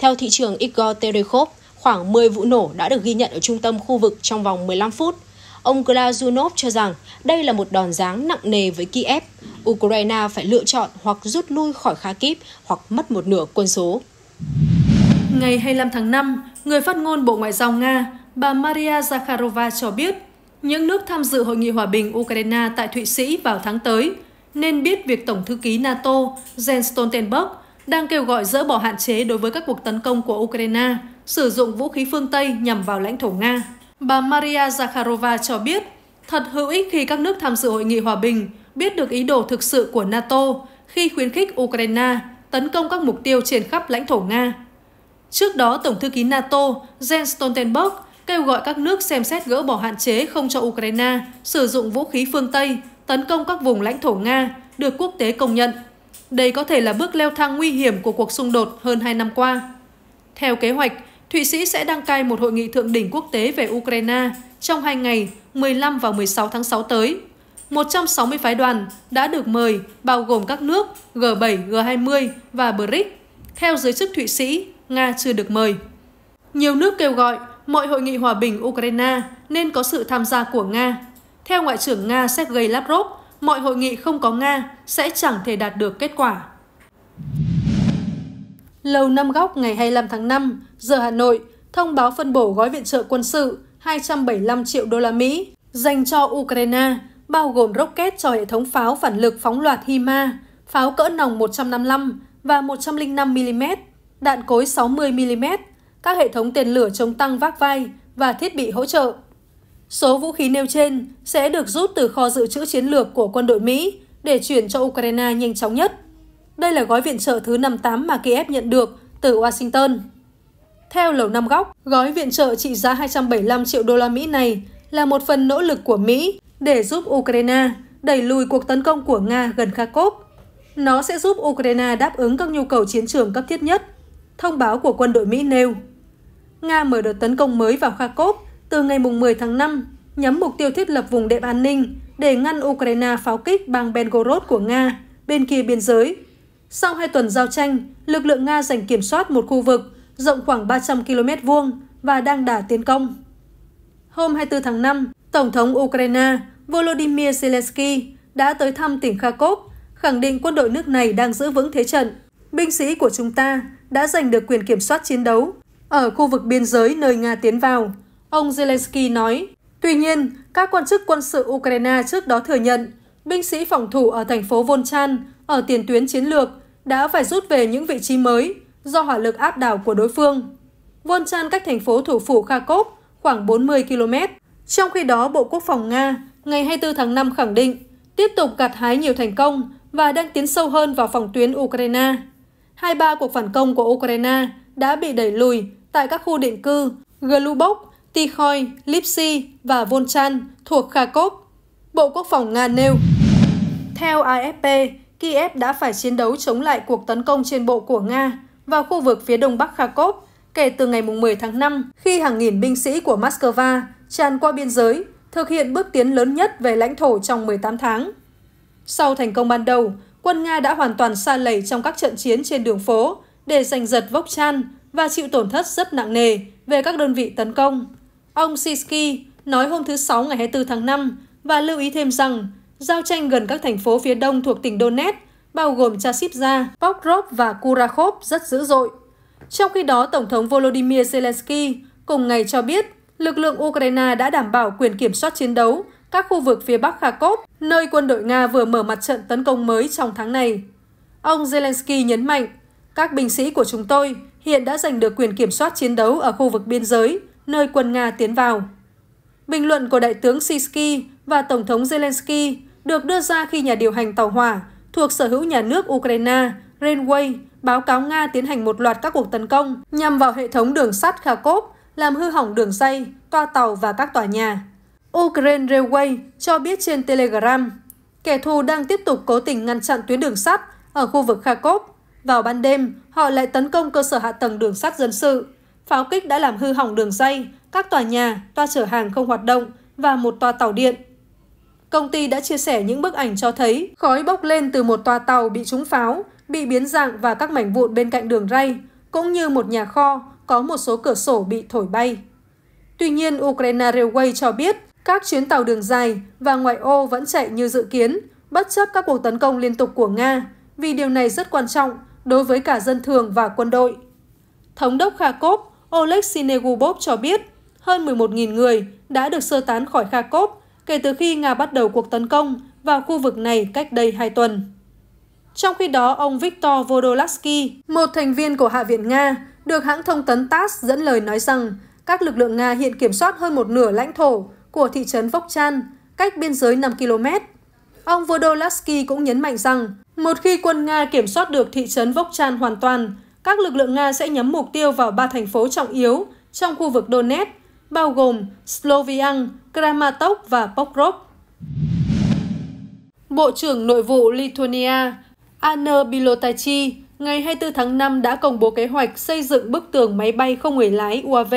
Theo thị trường Igor Terekhov, khoảng 10 vụ nổ đã được ghi nhận ở trung tâm khu vực trong vòng 15 phút. Ông Glazunov cho rằng đây là một đòn giáng nặng nề với Kiev. Ukraine phải lựa chọn hoặc rút lui khỏi Kharkiv hoặc mất một nửa quân số. Ngày 25 tháng 5, người phát ngôn Bộ Ngoại giao Nga, bà Maria Zakharova cho biết những nước tham dự Hội nghị Hòa bình Ukraine tại Thụy Sĩ vào tháng tới nên biết việc Tổng thư ký NATO Jens Stoltenberg đang kêu gọi dỡ bỏ hạn chế đối với các cuộc tấn công của Ukraine sử dụng vũ khí phương Tây nhằm vào lãnh thổ Nga. Bà Maria Zakharova cho biết, thật hữu ích khi các nước tham dự hội nghị hòa bình biết được ý đồ thực sự của NATO khi khuyến khích Ukraine tấn công các mục tiêu trên khắp lãnh thổ Nga. Trước đó, Tổng thư ký NATO Jens Stoltenberg kêu gọi các nước xem xét gỡ bỏ hạn chế không cho Ukraine sử dụng vũ khí phương Tây tấn công các vùng lãnh thổ Nga được quốc tế công nhận. Đây có thể là bước leo thang nguy hiểm của cuộc xung đột hơn 2 năm qua. Theo kế hoạch, Thụy Sĩ sẽ đăng cai một hội nghị thượng đỉnh quốc tế về Ukraine trong hai ngày 15 và 16 tháng 6 tới. 160 phái đoàn đã được mời, bao gồm các nước G7, G20 và BRICS. Theo giới chức Thụy Sĩ, Nga chưa được mời. Nhiều nước kêu gọi mọi hội nghị hòa bình Ukraine nên có sự tham gia của Nga. Theo Ngoại trưởng Nga Sergei Lavrov, mọi hội nghị không có Nga sẽ chẳng thể đạt được kết quả. Lầu Năm Góc ngày 25 tháng 5, giờ Hà Nội, thông báo phân bổ gói viện trợ quân sự 275 triệu đô la Mỹ dành cho Ukraine, bao gồm rocket cho hệ thống pháo phản lực phóng loạt HIMA, pháo cỡ nòng 155 và 105mm, đạn cối 60mm, các hệ thống tên lửa chống tăng vác vai và thiết bị hỗ trợ. Số vũ khí nêu trên sẽ được rút từ kho dự trữ chiến lược của quân đội Mỹ để chuyển cho Ukraine nhanh chóng nhất. Đây là gói viện trợ thứ 58 mà Kiev nhận được từ Washington. Theo Lầu Năm Góc, gói viện trợ trị giá 275 triệu đô la Mỹ này là một phần nỗ lực của Mỹ để giúp Ukraine đẩy lùi cuộc tấn công của Nga gần Kharkov. Nó sẽ giúp Ukraine đáp ứng các nhu cầu chiến trường cấp thiết nhất, thông báo của quân đội Mỹ nêu. Nga mở đợt tấn công mới vào Kharkov từ ngày 10 tháng 5, nhắm mục tiêu thiết lập vùng đệm an ninh để ngăn Ukraine pháo kích bang Belgorod của Nga bên kia biên giới. Sau hai tuần giao tranh, lực lượng Nga giành kiểm soát một khu vực rộng khoảng 300 km vuông và đang đả tiến công. Hôm 24 tháng 5, Tổng thống Ukraine Volodymyr Zelensky đã tới thăm tỉnh Kharkov, khẳng định quân đội nước này đang giữ vững thế trận. Binh sĩ của chúng ta đã giành được quyền kiểm soát chiến đấu ở khu vực biên giới nơi Nga tiến vào, Ông Zelensky nói. Tuy nhiên, các quan chức quân sự Ukraine trước đó thừa nhận binh sĩ phòng thủ ở thành phố Volchan ở tiền tuyến chiến lược đã phải rút về những vị trí mới do hỏa lực áp đảo của đối phương. Volchan cách thành phố thủ phủ Kharkov khoảng 40 km. Trong khi đó, Bộ Quốc phòng Nga ngày 24 tháng 5 khẳng định tiếp tục gặt hái nhiều thành công và đang tiến sâu hơn vào phòng tuyến Ukraine. Hai ba cuộc phản công của Ukraine đã bị đẩy lùi tại các khu định cư Glubok Tikhoi, Lipsy và Volchan thuộc Kharkov. Bộ Quốc phòng Nga nêu. Theo AFP, Kiev đã phải chiến đấu chống lại cuộc tấn công trên bộ của Nga vào khu vực phía đông bắc Kharkov kể từ ngày 10 tháng 5 khi hàng nghìn binh sĩ của Moscow tràn qua biên giới, thực hiện bước tiến lớn nhất về lãnh thổ trong 18 tháng. Sau thành công ban đầu, quân Nga đã hoàn toàn xa lầy trong các trận chiến trên đường phố để giành giật Vốc Chan và chịu tổn thất rất nặng nề về các đơn vị tấn công. Ông Sisky nói hôm thứ Sáu ngày 24 tháng 5 và lưu ý thêm rằng giao tranh gần các thành phố phía đông thuộc tỉnh Donetsk, bao gồm Chasivja, Pokrov và Kurakhov rất dữ dội. Trong khi đó, Tổng thống Volodymyr Zelensky cùng ngày cho biết lực lượng Ukraine đã đảm bảo quyền kiểm soát chiến đấu các khu vực phía bắc Kharkov, nơi quân đội Nga vừa mở mặt trận tấn công mới trong tháng này. Ông Zelensky nhấn mạnh, các binh sĩ của chúng tôi hiện đã giành được quyền kiểm soát chiến đấu ở khu vực biên giới nơi quân Nga tiến vào. Bình luận của Đại tướng Sisky và Tổng thống Zelensky được đưa ra khi nhà điều hành tàu hỏa thuộc sở hữu nhà nước Ukraine, Railway, báo cáo Nga tiến hành một loạt các cuộc tấn công nhằm vào hệ thống đường sắt Kharkov, làm hư hỏng đường dây, toa tàu và các tòa nhà. Ukraine Railway cho biết trên Telegram, kẻ thù đang tiếp tục cố tình ngăn chặn tuyến đường sắt ở khu vực Kharkov. Vào ban đêm, họ lại tấn công cơ sở hạ tầng đường sắt dân sự Pháo kích đã làm hư hỏng đường dây, các tòa nhà, toa chở hàng không hoạt động và một toa tàu điện. Công ty đã chia sẻ những bức ảnh cho thấy khói bốc lên từ một toa tàu bị trúng pháo, bị biến dạng và các mảnh vụn bên cạnh đường ray, cũng như một nhà kho có một số cửa sổ bị thổi bay. Tuy nhiên, Ukraine Railway cho biết các chuyến tàu đường dài và ngoại ô vẫn chạy như dự kiến, bất chấp các cuộc tấn công liên tục của Nga, vì điều này rất quan trọng đối với cả dân thường và quân đội. Thống đốc Kharkov Oleg Sinegubov cho biết hơn 11.000 người đã được sơ tán khỏi Kharkov kể từ khi Nga bắt đầu cuộc tấn công vào khu vực này cách đây hai tuần. Trong khi đó, ông Viktor Vodolansky, một thành viên của Hạ viện Nga, được hãng thông tấn TASS dẫn lời nói rằng các lực lượng Nga hiện kiểm soát hơn một nửa lãnh thổ của thị trấn Vokchan, cách biên giới 5 km. Ông Vodolansky cũng nhấn mạnh rằng một khi quân Nga kiểm soát được thị trấn Vokchan hoàn toàn, các lực lượng Nga sẽ nhắm mục tiêu vào ba thành phố trọng yếu trong khu vực Donetsk, bao gồm Sloviansk, Kramatorsk và Pokrov. Bộ trưởng Nội vụ Lithuania Anne Bilotachi ngày 24 tháng 5 đã công bố kế hoạch xây dựng bức tường máy bay không người lái UAV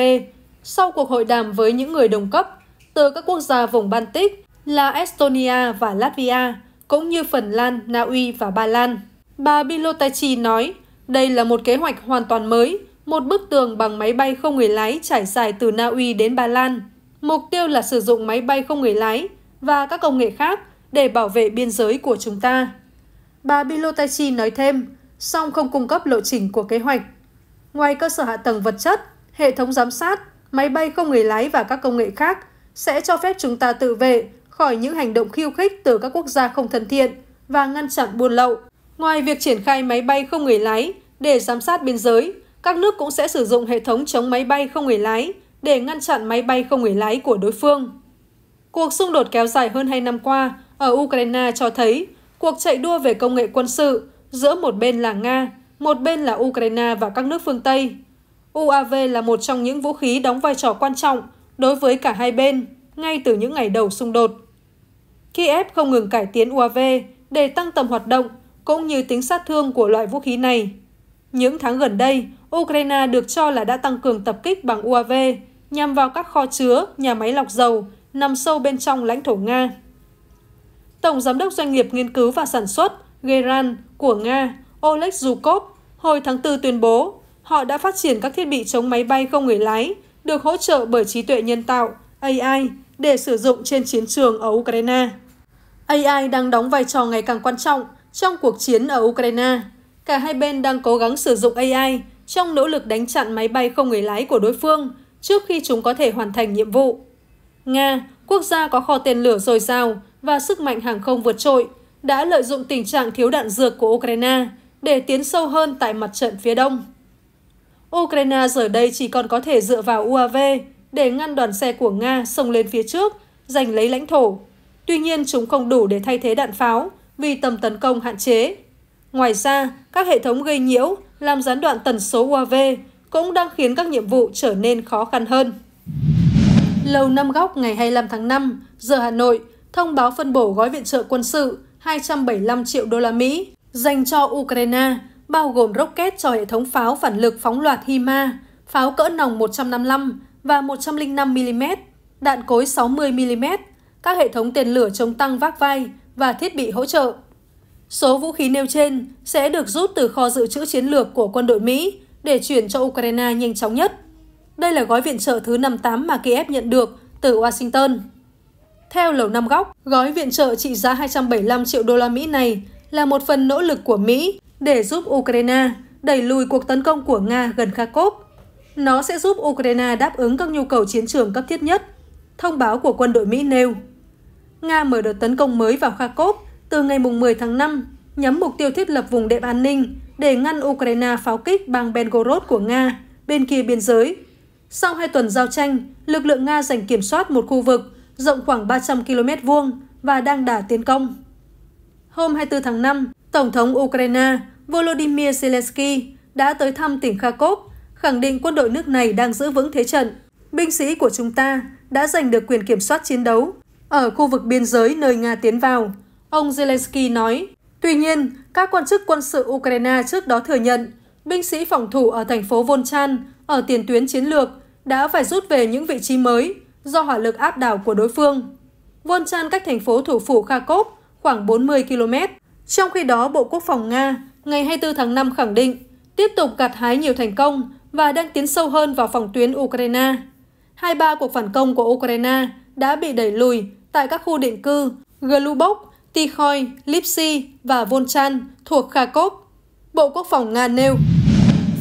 sau cuộc hội đàm với những người đồng cấp từ các quốc gia vùng Baltic là Estonia và Latvia, cũng như Phần Lan, Na Uy và Ba Lan. Bà Bilotachi nói, đây là một kế hoạch hoàn toàn mới, một bức tường bằng máy bay không người lái trải dài từ Na Uy đến Ba Lan. Mục tiêu là sử dụng máy bay không người lái và các công nghệ khác để bảo vệ biên giới của chúng ta. Bà Bilotachi nói thêm, song không cung cấp lộ trình của kế hoạch. Ngoài cơ sở hạ tầng vật chất, hệ thống giám sát, máy bay không người lái và các công nghệ khác sẽ cho phép chúng ta tự vệ khỏi những hành động khiêu khích từ các quốc gia không thân thiện và ngăn chặn buôn lậu. Ngoài việc triển khai máy bay không người lái để giám sát biên giới, các nước cũng sẽ sử dụng hệ thống chống máy bay không người lái để ngăn chặn máy bay không người lái của đối phương. Cuộc xung đột kéo dài hơn 2 năm qua ở Ukraine cho thấy cuộc chạy đua về công nghệ quân sự giữa một bên là Nga, một bên là Ukraine và các nước phương Tây. UAV là một trong những vũ khí đóng vai trò quan trọng đối với cả hai bên ngay từ những ngày đầu xung đột. Kiev không ngừng cải tiến UAV để tăng tầm hoạt động cũng như tính sát thương của loại vũ khí này. Những tháng gần đây, Ukraine được cho là đã tăng cường tập kích bằng UAV nhằm vào các kho chứa, nhà máy lọc dầu nằm sâu bên trong lãnh thổ Nga. Tổng giám đốc doanh nghiệp nghiên cứu và sản xuất Geran của Nga, Oleg Zhukov, hồi tháng 4 tuyên bố họ đã phát triển các thiết bị chống máy bay không người lái được hỗ trợ bởi trí tuệ nhân tạo AI để sử dụng trên chiến trường ở Ukraine. AI đang đóng vai trò ngày càng quan trọng trong cuộc chiến ở Ukraine, cả hai bên đang cố gắng sử dụng AI trong nỗ lực đánh chặn máy bay không người lái của đối phương trước khi chúng có thể hoàn thành nhiệm vụ. Nga, quốc gia có kho tên lửa dồi dào và sức mạnh hàng không vượt trội, đã lợi dụng tình trạng thiếu đạn dược của Ukraine để tiến sâu hơn tại mặt trận phía đông. Ukraine giờ đây chỉ còn có thể dựa vào UAV để ngăn đoàn xe của Nga xông lên phía trước, giành lấy lãnh thổ. Tuy nhiên, chúng không đủ để thay thế đạn pháo vì tầm tấn công hạn chế. Ngoài ra, các hệ thống gây nhiễu làm gián đoạn tần số UAV cũng đang khiến các nhiệm vụ trở nên khó khăn hơn. Lầu Năm Góc ngày 25 tháng 5, giờ Hà Nội, thông báo phân bổ gói viện trợ quân sự 275 triệu đô la Mỹ dành cho Ukraine, bao gồm rocket cho hệ thống pháo phản lực phóng loạt HIMA, pháo cỡ nòng 155 và 105mm, đạn cối 60mm, các hệ thống tên lửa chống tăng vác vai, và thiết bị hỗ trợ. Số vũ khí nêu trên sẽ được rút từ kho dự trữ chiến lược của quân đội Mỹ để chuyển cho Ukraine nhanh chóng nhất. Đây là gói viện trợ thứ 58 mà Kiev nhận được từ Washington. Theo Lầu Năm Góc, gói viện trợ trị giá 275 triệu đô la Mỹ này là một phần nỗ lực của Mỹ để giúp Ukraine đẩy lùi cuộc tấn công của Nga gần Kharkov. Nó sẽ giúp Ukraine đáp ứng các nhu cầu chiến trường cấp thiết nhất, thông báo của quân đội Mỹ nêu. Nga mở đợt tấn công mới vào Kharkov từ ngày 10 tháng 5, nhắm mục tiêu thiết lập vùng đệm an ninh để ngăn Ukraine pháo kích bang Belgorod của Nga bên kia biên giới. Sau hai tuần giao tranh, lực lượng Nga giành kiểm soát một khu vực rộng khoảng 300 km vuông và đang đả tiến công. Hôm 24 tháng 5, Tổng thống Ukraine Volodymyr Zelensky đã tới thăm tỉnh Kharkov, khẳng định quân đội nước này đang giữ vững thế trận. Binh sĩ của chúng ta đã giành được quyền kiểm soát chiến đấu ở khu vực biên giới nơi Nga tiến vào. Ông Zelensky nói, tuy nhiên, các quan chức quân sự Ukraine trước đó thừa nhận binh sĩ phòng thủ ở thành phố Volchan, ở tiền tuyến chiến lược, đã phải rút về những vị trí mới do hỏa lực áp đảo của đối phương. Volchan cách thành phố thủ phủ Kharkov khoảng 40 km. Trong khi đó, Bộ Quốc phòng Nga ngày 24 tháng 5 khẳng định tiếp tục gặt hái nhiều thành công và đang tiến sâu hơn vào phòng tuyến Ukraine. Hai ba cuộc phản công của Ukraine đã bị đẩy lùi tại các khu định cư Glubok, Tikhoy, Lipsi và Volchan thuộc Kharkov, Bộ Quốc phòng Nga nêu.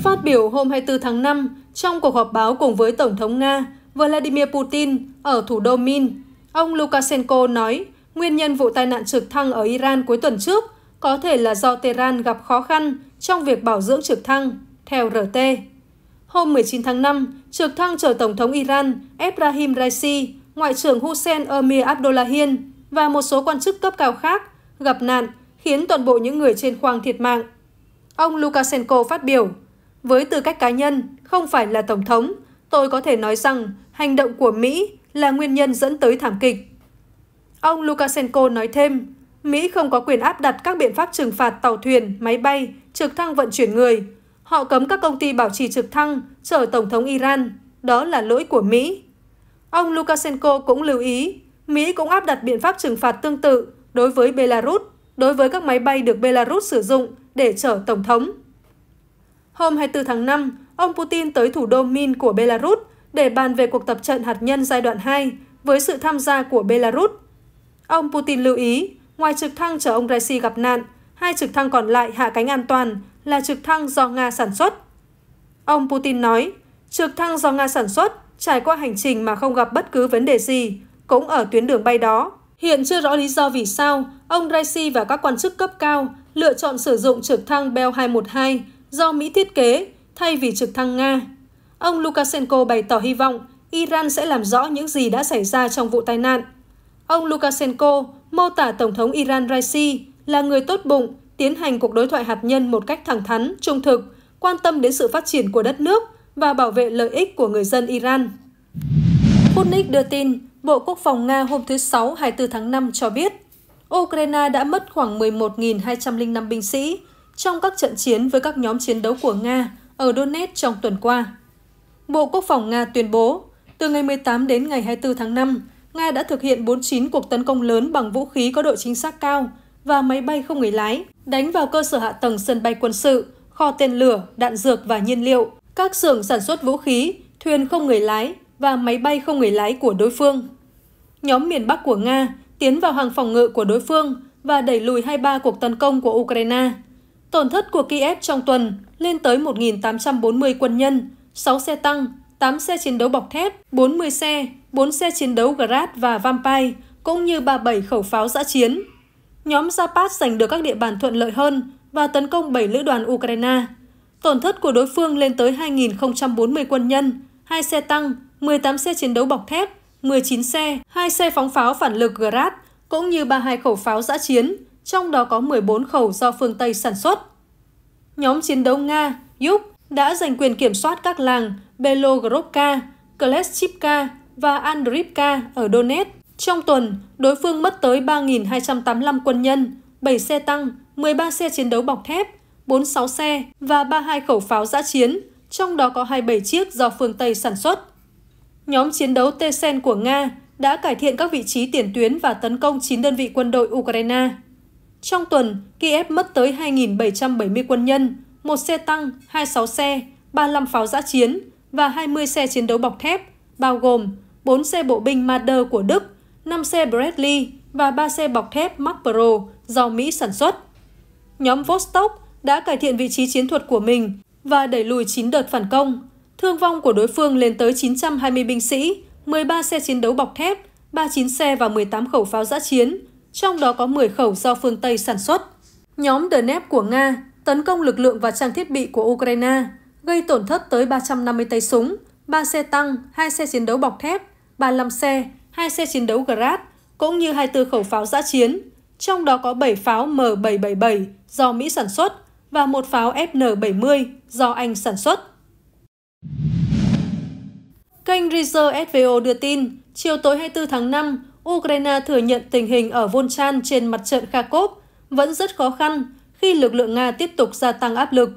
Phát biểu hôm 24 tháng 5 trong cuộc họp báo cùng với Tổng thống Nga Vladimir Putin ở thủ đô Min, ông Lukashenko nói nguyên nhân vụ tai nạn trực thăng ở Iran cuối tuần trước có thể là do Tehran gặp khó khăn trong việc bảo dưỡng trực thăng, theo RT. Hôm 19 tháng 5, trực thăng chở Tổng thống Iran Ebrahim Raisi Ngoại trưởng Hussein Amir Abdullahian và một số quan chức cấp cao khác gặp nạn khiến toàn bộ những người trên khoang thiệt mạng. Ông Lukashenko phát biểu, với tư cách cá nhân, không phải là Tổng thống, tôi có thể nói rằng hành động của Mỹ là nguyên nhân dẫn tới thảm kịch. Ông Lukashenko nói thêm, Mỹ không có quyền áp đặt các biện pháp trừng phạt tàu thuyền, máy bay, trực thăng vận chuyển người. Họ cấm các công ty bảo trì trực thăng, chở Tổng thống Iran. Đó là lỗi của Mỹ. Ông Lukashenko cũng lưu ý, Mỹ cũng áp đặt biện pháp trừng phạt tương tự đối với Belarus, đối với các máy bay được Belarus sử dụng để chở Tổng thống. Hôm 24 tháng 5, ông Putin tới thủ đô Min của Belarus để bàn về cuộc tập trận hạt nhân giai đoạn 2 với sự tham gia của Belarus. Ông Putin lưu ý, ngoài trực thăng chở ông Raisi gặp nạn, hai trực thăng còn lại hạ cánh an toàn là trực thăng do Nga sản xuất. Ông Putin nói, trực thăng do Nga sản xuất trải qua hành trình mà không gặp bất cứ vấn đề gì, cũng ở tuyến đường bay đó. Hiện chưa rõ lý do vì sao, ông Raisi và các quan chức cấp cao lựa chọn sử dụng trực thăng Bell 212 do Mỹ thiết kế thay vì trực thăng Nga. Ông Lukashenko bày tỏ hy vọng Iran sẽ làm rõ những gì đã xảy ra trong vụ tai nạn. Ông Lukashenko mô tả Tổng thống Iran Raisi là người tốt bụng, tiến hành cuộc đối thoại hạt nhân một cách thẳng thắn, trung thực, quan tâm đến sự phát triển của đất nước và bảo vệ lợi ích của người dân Iran. Sputnik đưa tin, Bộ Quốc phòng Nga hôm thứ Sáu 24 tháng 5 cho biết, Ukraine đã mất khoảng 11.205 binh sĩ trong các trận chiến với các nhóm chiến đấu của Nga ở Donetsk trong tuần qua. Bộ Quốc phòng Nga tuyên bố, từ ngày 18 đến ngày 24 tháng 5, Nga đã thực hiện 49 cuộc tấn công lớn bằng vũ khí có độ chính xác cao và máy bay không người lái, đánh vào cơ sở hạ tầng sân bay quân sự, kho tên lửa, đạn dược và nhiên liệu, các xưởng sản xuất vũ khí, thuyền không người lái và máy bay không người lái của đối phương. Nhóm miền Bắc của Nga tiến vào hàng phòng ngự của đối phương và đẩy lùi 23 cuộc tấn công của Ukraine. Tổn thất của Kiev trong tuần lên tới 1.840 quân nhân, 6 xe tăng, 8 xe chiến đấu bọc thép, 40 xe, 4 xe chiến đấu Grad và Vampire, cũng như 37 khẩu pháo giã chiến. Nhóm Zapat giành được các địa bàn thuận lợi hơn và tấn công 7 lữ đoàn Ukraine, Tổn thất của đối phương lên tới 2.040 quân nhân, 2 xe tăng, 18 xe chiến đấu bọc thép, 19 xe, 2 xe phóng pháo phản lực Grad, cũng như 32 khẩu pháo giã chiến, trong đó có 14 khẩu do phương Tây sản xuất. Nhóm chiến đấu Nga, Yuk đã giành quyền kiểm soát các làng Belogrovka, Kleschivka và Andrivka ở Donetsk. Trong tuần, đối phương mất tới 3.285 quân nhân, 7 xe tăng, 13 xe chiến đấu bọc thép, 46 xe và 32 khẩu pháo giã chiến, trong đó có 27 chiếc do phương Tây sản xuất. Nhóm chiến đấu t của Nga đã cải thiện các vị trí tiền tuyến và tấn công 9 đơn vị quân đội Ukraine. Trong tuần, Kiev mất tới 2.770 quân nhân, một xe tăng, 26 xe, 35 pháo giã chiến và 20 xe chiến đấu bọc thép, bao gồm 4 xe bộ binh Marder của Đức, 5 xe Bradley và 3 xe bọc thép Mark Pro do Mỹ sản xuất. Nhóm Vostok đã cải thiện vị trí chiến thuật của mình và đẩy lùi 9 đợt phản công. Thương vong của đối phương lên tới 920 binh sĩ, 13 xe chiến đấu bọc thép, 39 xe và 18 khẩu pháo giã chiến, trong đó có 10 khẩu do phương Tây sản xuất. Nhóm Dnep của Nga tấn công lực lượng và trang thiết bị của Ukraine, gây tổn thất tới 350 tay súng, 3 xe tăng, 2 xe chiến đấu bọc thép, 35 xe, 2 xe chiến đấu Grad, cũng như 24 khẩu pháo giã chiến, trong đó có 7 pháo M777 do Mỹ sản xuất và một pháo FN-70 do Anh sản xuất. Kênh Reuters SVO đưa tin, chiều tối 24 tháng 5, Ukraine thừa nhận tình hình ở Volchan trên mặt trận Kharkov vẫn rất khó khăn khi lực lượng Nga tiếp tục gia tăng áp lực.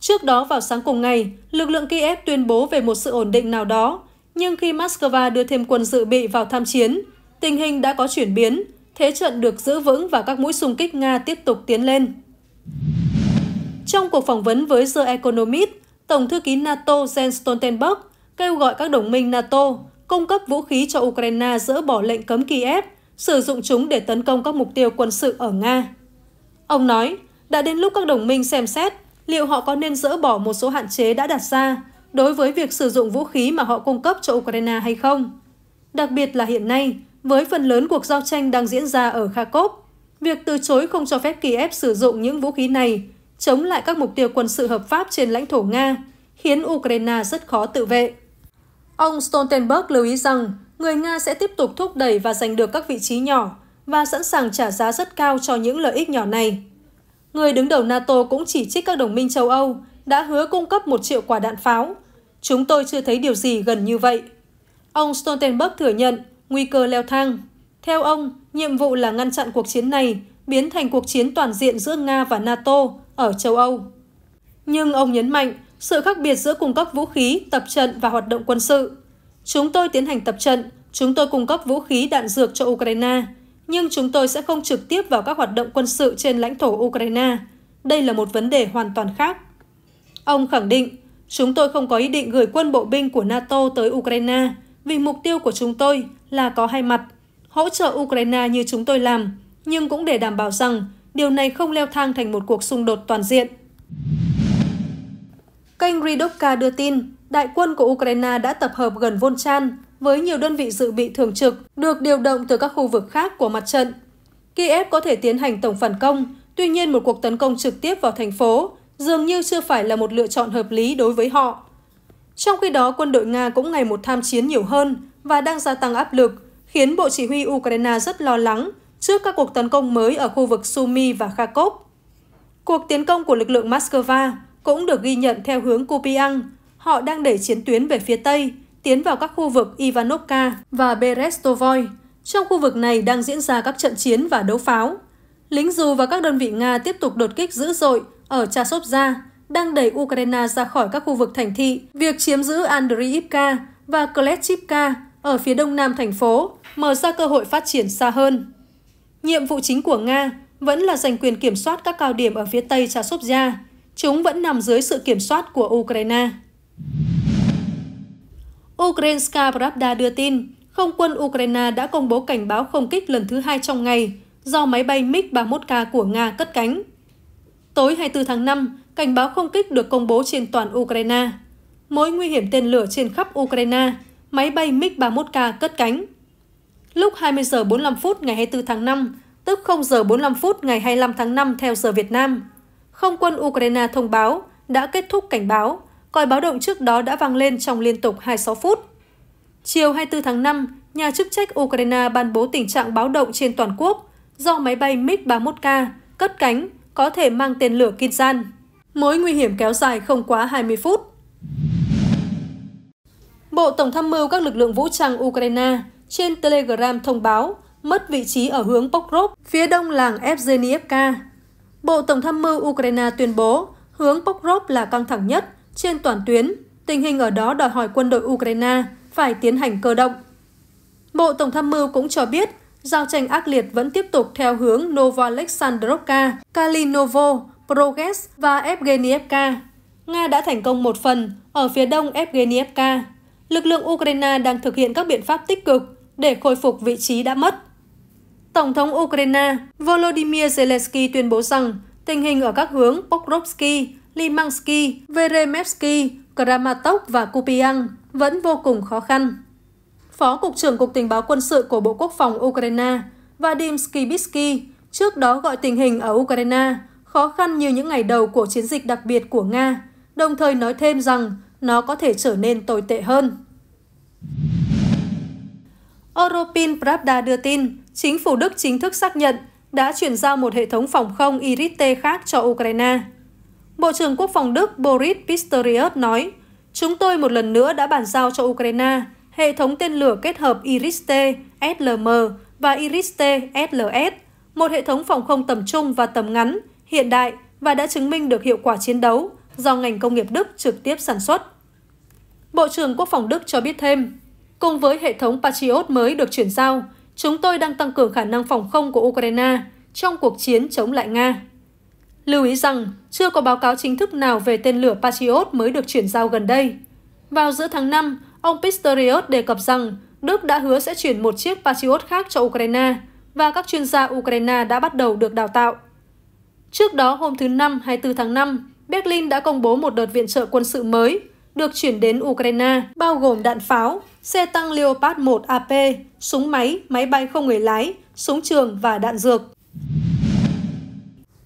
Trước đó vào sáng cùng ngày, lực lượng Kiev tuyên bố về một sự ổn định nào đó, nhưng khi Moscow đưa thêm quân dự bị vào tham chiến, tình hình đã có chuyển biến, thế trận được giữ vững và các mũi xung kích Nga tiếp tục tiến lên. Trong cuộc phỏng vấn với The Economist, Tổng thư ký NATO Jens Stoltenberg kêu gọi các đồng minh NATO cung cấp vũ khí cho Ukraine dỡ bỏ lệnh cấm Kiev, sử dụng chúng để tấn công các mục tiêu quân sự ở Nga. Ông nói, đã đến lúc các đồng minh xem xét liệu họ có nên dỡ bỏ một số hạn chế đã đặt ra đối với việc sử dụng vũ khí mà họ cung cấp cho Ukraine hay không. Đặc biệt là hiện nay, với phần lớn cuộc giao tranh đang diễn ra ở Kharkov, việc từ chối không cho phép Kiev sử dụng những vũ khí này chống lại các mục tiêu quân sự hợp pháp trên lãnh thổ Nga, khiến Ukraine rất khó tự vệ. Ông Stoltenberg lưu ý rằng người Nga sẽ tiếp tục thúc đẩy và giành được các vị trí nhỏ và sẵn sàng trả giá rất cao cho những lợi ích nhỏ này. Người đứng đầu NATO cũng chỉ trích các đồng minh châu Âu đã hứa cung cấp một triệu quả đạn pháo. Chúng tôi chưa thấy điều gì gần như vậy. Ông Stoltenberg thừa nhận nguy cơ leo thang. Theo ông, nhiệm vụ là ngăn chặn cuộc chiến này biến thành cuộc chiến toàn diện giữa Nga và NATO ở châu Âu. Nhưng ông nhấn mạnh sự khác biệt giữa cung cấp vũ khí, tập trận và hoạt động quân sự. Chúng tôi tiến hành tập trận, chúng tôi cung cấp vũ khí đạn dược cho Ukraine, nhưng chúng tôi sẽ không trực tiếp vào các hoạt động quân sự trên lãnh thổ Ukraine. Đây là một vấn đề hoàn toàn khác. Ông khẳng định, chúng tôi không có ý định gửi quân bộ binh của NATO tới Ukraine vì mục tiêu của chúng tôi là có hai mặt, hỗ trợ Ukraine như chúng tôi làm, nhưng cũng để đảm bảo rằng điều này không leo thang thành một cuộc xung đột toàn diện. Kênh Ridovka đưa tin, đại quân của Ukraine đã tập hợp gần Volchan với nhiều đơn vị dự bị thường trực được điều động từ các khu vực khác của mặt trận. Kiev có thể tiến hành tổng phản công, tuy nhiên một cuộc tấn công trực tiếp vào thành phố dường như chưa phải là một lựa chọn hợp lý đối với họ. Trong khi đó, quân đội Nga cũng ngày một tham chiến nhiều hơn và đang gia tăng áp lực, khiến Bộ Chỉ huy Ukraine rất lo lắng trước các cuộc tấn công mới ở khu vực Sumy và Kharkov. Cuộc tiến công của lực lượng Moscow cũng được ghi nhận theo hướng Kupiang. Họ đang đẩy chiến tuyến về phía Tây, tiến vào các khu vực Ivanovka và Berestovoy. Trong khu vực này đang diễn ra các trận chiến và đấu pháo. Lính dù và các đơn vị Nga tiếp tục đột kích dữ dội ở Chasovza, đang đẩy Ukraine ra khỏi các khu vực thành thị. Việc chiếm giữ Andriivka và Kletchivka ở phía đông nam thành phố mở ra cơ hội phát triển xa hơn. Nhiệm vụ chính của Nga vẫn là giành quyền kiểm soát các cao điểm ở phía tây Chasovia. Chúng vẫn nằm dưới sự kiểm soát của Ukraine. Ukrainska Pravda đưa tin, không quân Ukraine đã công bố cảnh báo không kích lần thứ hai trong ngày do máy bay MiG-31K của Nga cất cánh. Tối 24 tháng 5, cảnh báo không kích được công bố trên toàn Ukraine. Mối nguy hiểm tên lửa trên khắp Ukraine, máy bay MiG-31K cất cánh – lúc 20 giờ 45 phút ngày 24 tháng 5, tức 0 giờ 45 phút ngày 25 tháng 5 theo giờ Việt Nam. Không quân Ukraine thông báo đã kết thúc cảnh báo, còi báo động trước đó đã vang lên trong liên tục 26 phút. Chiều 24 tháng 5, nhà chức trách Ukraine ban bố tình trạng báo động trên toàn quốc do máy bay MiG-31K cất cánh có thể mang tên lửa Kinzhan. Mối nguy hiểm kéo dài không quá 20 phút. Bộ Tổng tham mưu các lực lượng vũ trang Ukraine trên Telegram thông báo mất vị trí ở hướng Pokrov, phía đông làng Evgeniivka. Bộ Tổng tham mưu Ukraine tuyên bố hướng Pokrov là căng thẳng nhất trên toàn tuyến. Tình hình ở đó đòi hỏi quân đội Ukraine phải tiến hành cơ động. Bộ Tổng tham mưu cũng cho biết giao tranh ác liệt vẫn tiếp tục theo hướng Novoalexandrovka, Kalinovo, Progress và Evgeniivka. Nga đã thành công một phần ở phía đông Evgeniivka. Lực lượng Ukraine đang thực hiện các biện pháp tích cực để khôi phục vị trí đã mất. Tổng thống Ukraine Volodymyr Zelensky tuyên bố rằng tình hình ở các hướng Pokrovsky, Limansky, Veremevsky, Kramatok và Kupiang vẫn vô cùng khó khăn. Phó Cục trưởng Cục Tình báo Quân sự của Bộ Quốc phòng Ukraine Vadim Skibitsky trước đó gọi tình hình ở Ukraine khó khăn như những ngày đầu của chiến dịch đặc biệt của Nga, đồng thời nói thêm rằng nó có thể trở nên tồi tệ hơn. Europin Pravda đưa tin, chính phủ Đức chính thức xác nhận đã chuyển giao một hệ thống phòng không Iris-T khác cho Ukraine. Bộ trưởng Quốc phòng Đức Boris Pistorius nói, Chúng tôi một lần nữa đã bàn giao cho Ukraine hệ thống tên lửa kết hợp Iris-T, SLM và Iris-T, SLS, một hệ thống phòng không tầm trung và tầm ngắn, hiện đại và đã chứng minh được hiệu quả chiến đấu do ngành công nghiệp Đức trực tiếp sản xuất. Bộ trưởng Quốc phòng Đức cho biết thêm, Cùng với hệ thống Patriot mới được chuyển giao, chúng tôi đang tăng cường khả năng phòng không của Ukraine trong cuộc chiến chống lại Nga. Lưu ý rằng, chưa có báo cáo chính thức nào về tên lửa Patriot mới được chuyển giao gần đây. Vào giữa tháng 5, ông Pistorius đề cập rằng Đức đã hứa sẽ chuyển một chiếc Patriot khác cho Ukraine và các chuyên gia Ukraine đã bắt đầu được đào tạo. Trước đó hôm thứ Năm 24 tháng 5, Berlin đã công bố một đợt viện trợ quân sự mới được chuyển đến Ukraine, bao gồm đạn pháo, xe tăng Leopard 1 AP, súng máy, máy bay không người lái, súng trường và đạn dược.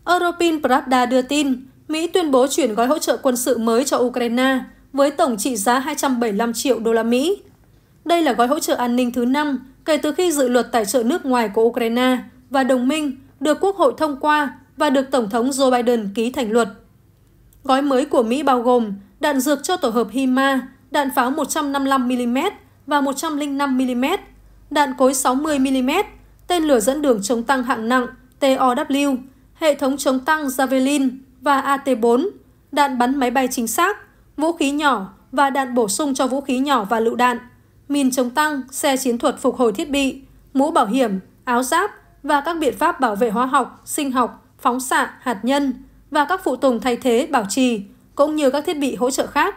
European Pravda đưa tin, Mỹ tuyên bố chuyển gói hỗ trợ quân sự mới cho Ukraine với tổng trị giá 275 triệu đô la Mỹ. Đây là gói hỗ trợ an ninh thứ năm kể từ khi dự luật tài trợ nước ngoài của Ukraine và đồng minh được Quốc hội thông qua và được Tổng thống Joe Biden ký thành luật. Gói mới của Mỹ bao gồm đạn dược cho tổ hợp HIMA, đạn pháo 155mm và 105mm, đạn cối 60mm, tên lửa dẫn đường chống tăng hạng nặng TOW, hệ thống chống tăng Javelin và AT4, đạn bắn máy bay chính xác, vũ khí nhỏ và đạn bổ sung cho vũ khí nhỏ và lựu đạn, mìn chống tăng, xe chiến thuật phục hồi thiết bị, mũ bảo hiểm, áo giáp và các biện pháp bảo vệ hóa học, sinh học, phóng xạ, hạt nhân và các phụ tùng thay thế bảo trì, cũng như các thiết bị hỗ trợ khác.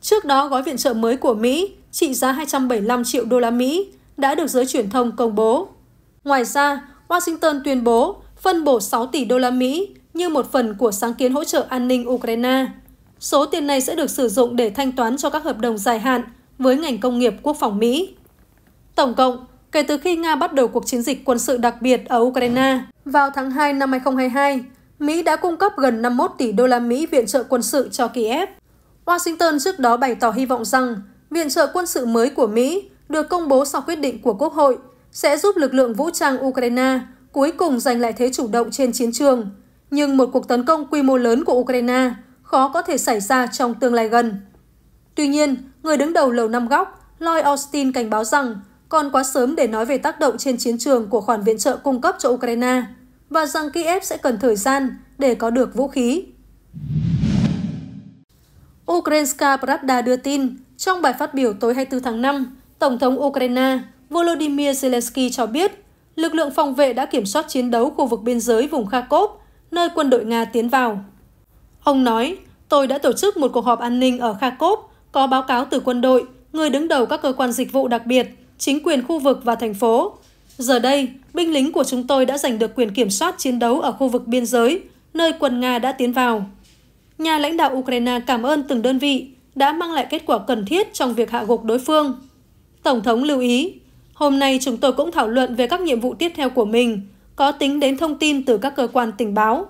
Trước đó, gói viện trợ mới của Mỹ trị giá 275 triệu đô la Mỹ đã được giới truyền thông công bố. Ngoài ra, Washington tuyên bố phân bổ 6 tỷ đô la Mỹ như một phần của sáng kiến hỗ trợ an ninh Ukraine. Số tiền này sẽ được sử dụng để thanh toán cho các hợp đồng dài hạn với ngành công nghiệp quốc phòng Mỹ. Tổng cộng, kể từ khi Nga bắt đầu cuộc chiến dịch quân sự đặc biệt ở Ukraine vào tháng 2 năm 2022, Mỹ đã cung cấp gần 51 tỷ đô la Mỹ viện trợ quân sự cho Kiev. Washington trước đó bày tỏ hy vọng rằng viện trợ quân sự mới của Mỹ được công bố sau quyết định của Quốc hội sẽ giúp lực lượng vũ trang Ukraine cuối cùng giành lại thế chủ động trên chiến trường. Nhưng một cuộc tấn công quy mô lớn của Ukraine khó có thể xảy ra trong tương lai gần. Tuy nhiên, người đứng đầu Lầu Năm Góc, Lloyd Austin cảnh báo rằng còn quá sớm để nói về tác động trên chiến trường của khoản viện trợ cung cấp cho Ukraine – và rằng Kiev sẽ cần thời gian để có được vũ khí. Ukrainska Pravda đưa tin, trong bài phát biểu tối 24 tháng 5, Tổng thống Ukraine Volodymyr Zelensky cho biết lực lượng phòng vệ đã kiểm soát chiến đấu khu vực biên giới vùng Kharkov, nơi quân đội Nga tiến vào. Ông nói, tôi đã tổ chức một cuộc họp an ninh ở Kharkov, có báo cáo từ quân đội, người đứng đầu các cơ quan dịch vụ đặc biệt, chính quyền khu vực và thành phố. Giờ đây, binh lính của chúng tôi đã giành được quyền kiểm soát chiến đấu ở khu vực biên giới, nơi quân Nga đã tiến vào. Nhà lãnh đạo Ukraine cảm ơn từng đơn vị đã mang lại kết quả cần thiết trong việc hạ gục đối phương. Tổng thống lưu ý, hôm nay chúng tôi cũng thảo luận về các nhiệm vụ tiếp theo của mình, có tính đến thông tin từ các cơ quan tình báo.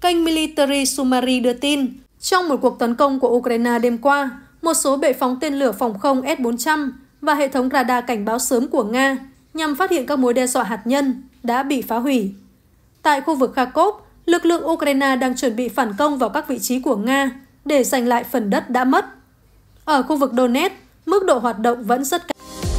Kênh Military Summary đưa tin, trong một cuộc tấn công của Ukraine đêm qua, một số bệ phóng tên lửa phòng không S-400 và hệ thống radar cảnh báo sớm của Nga nhằm phát hiện các mối đe dọa hạt nhân đã bị phá hủy. Tại khu vực Kharkov, lực lượng Ukraine đang chuẩn bị phản công vào các vị trí của Nga để giành lại phần đất đã mất. Ở khu vực Donetsk, mức độ hoạt động vẫn rất cao.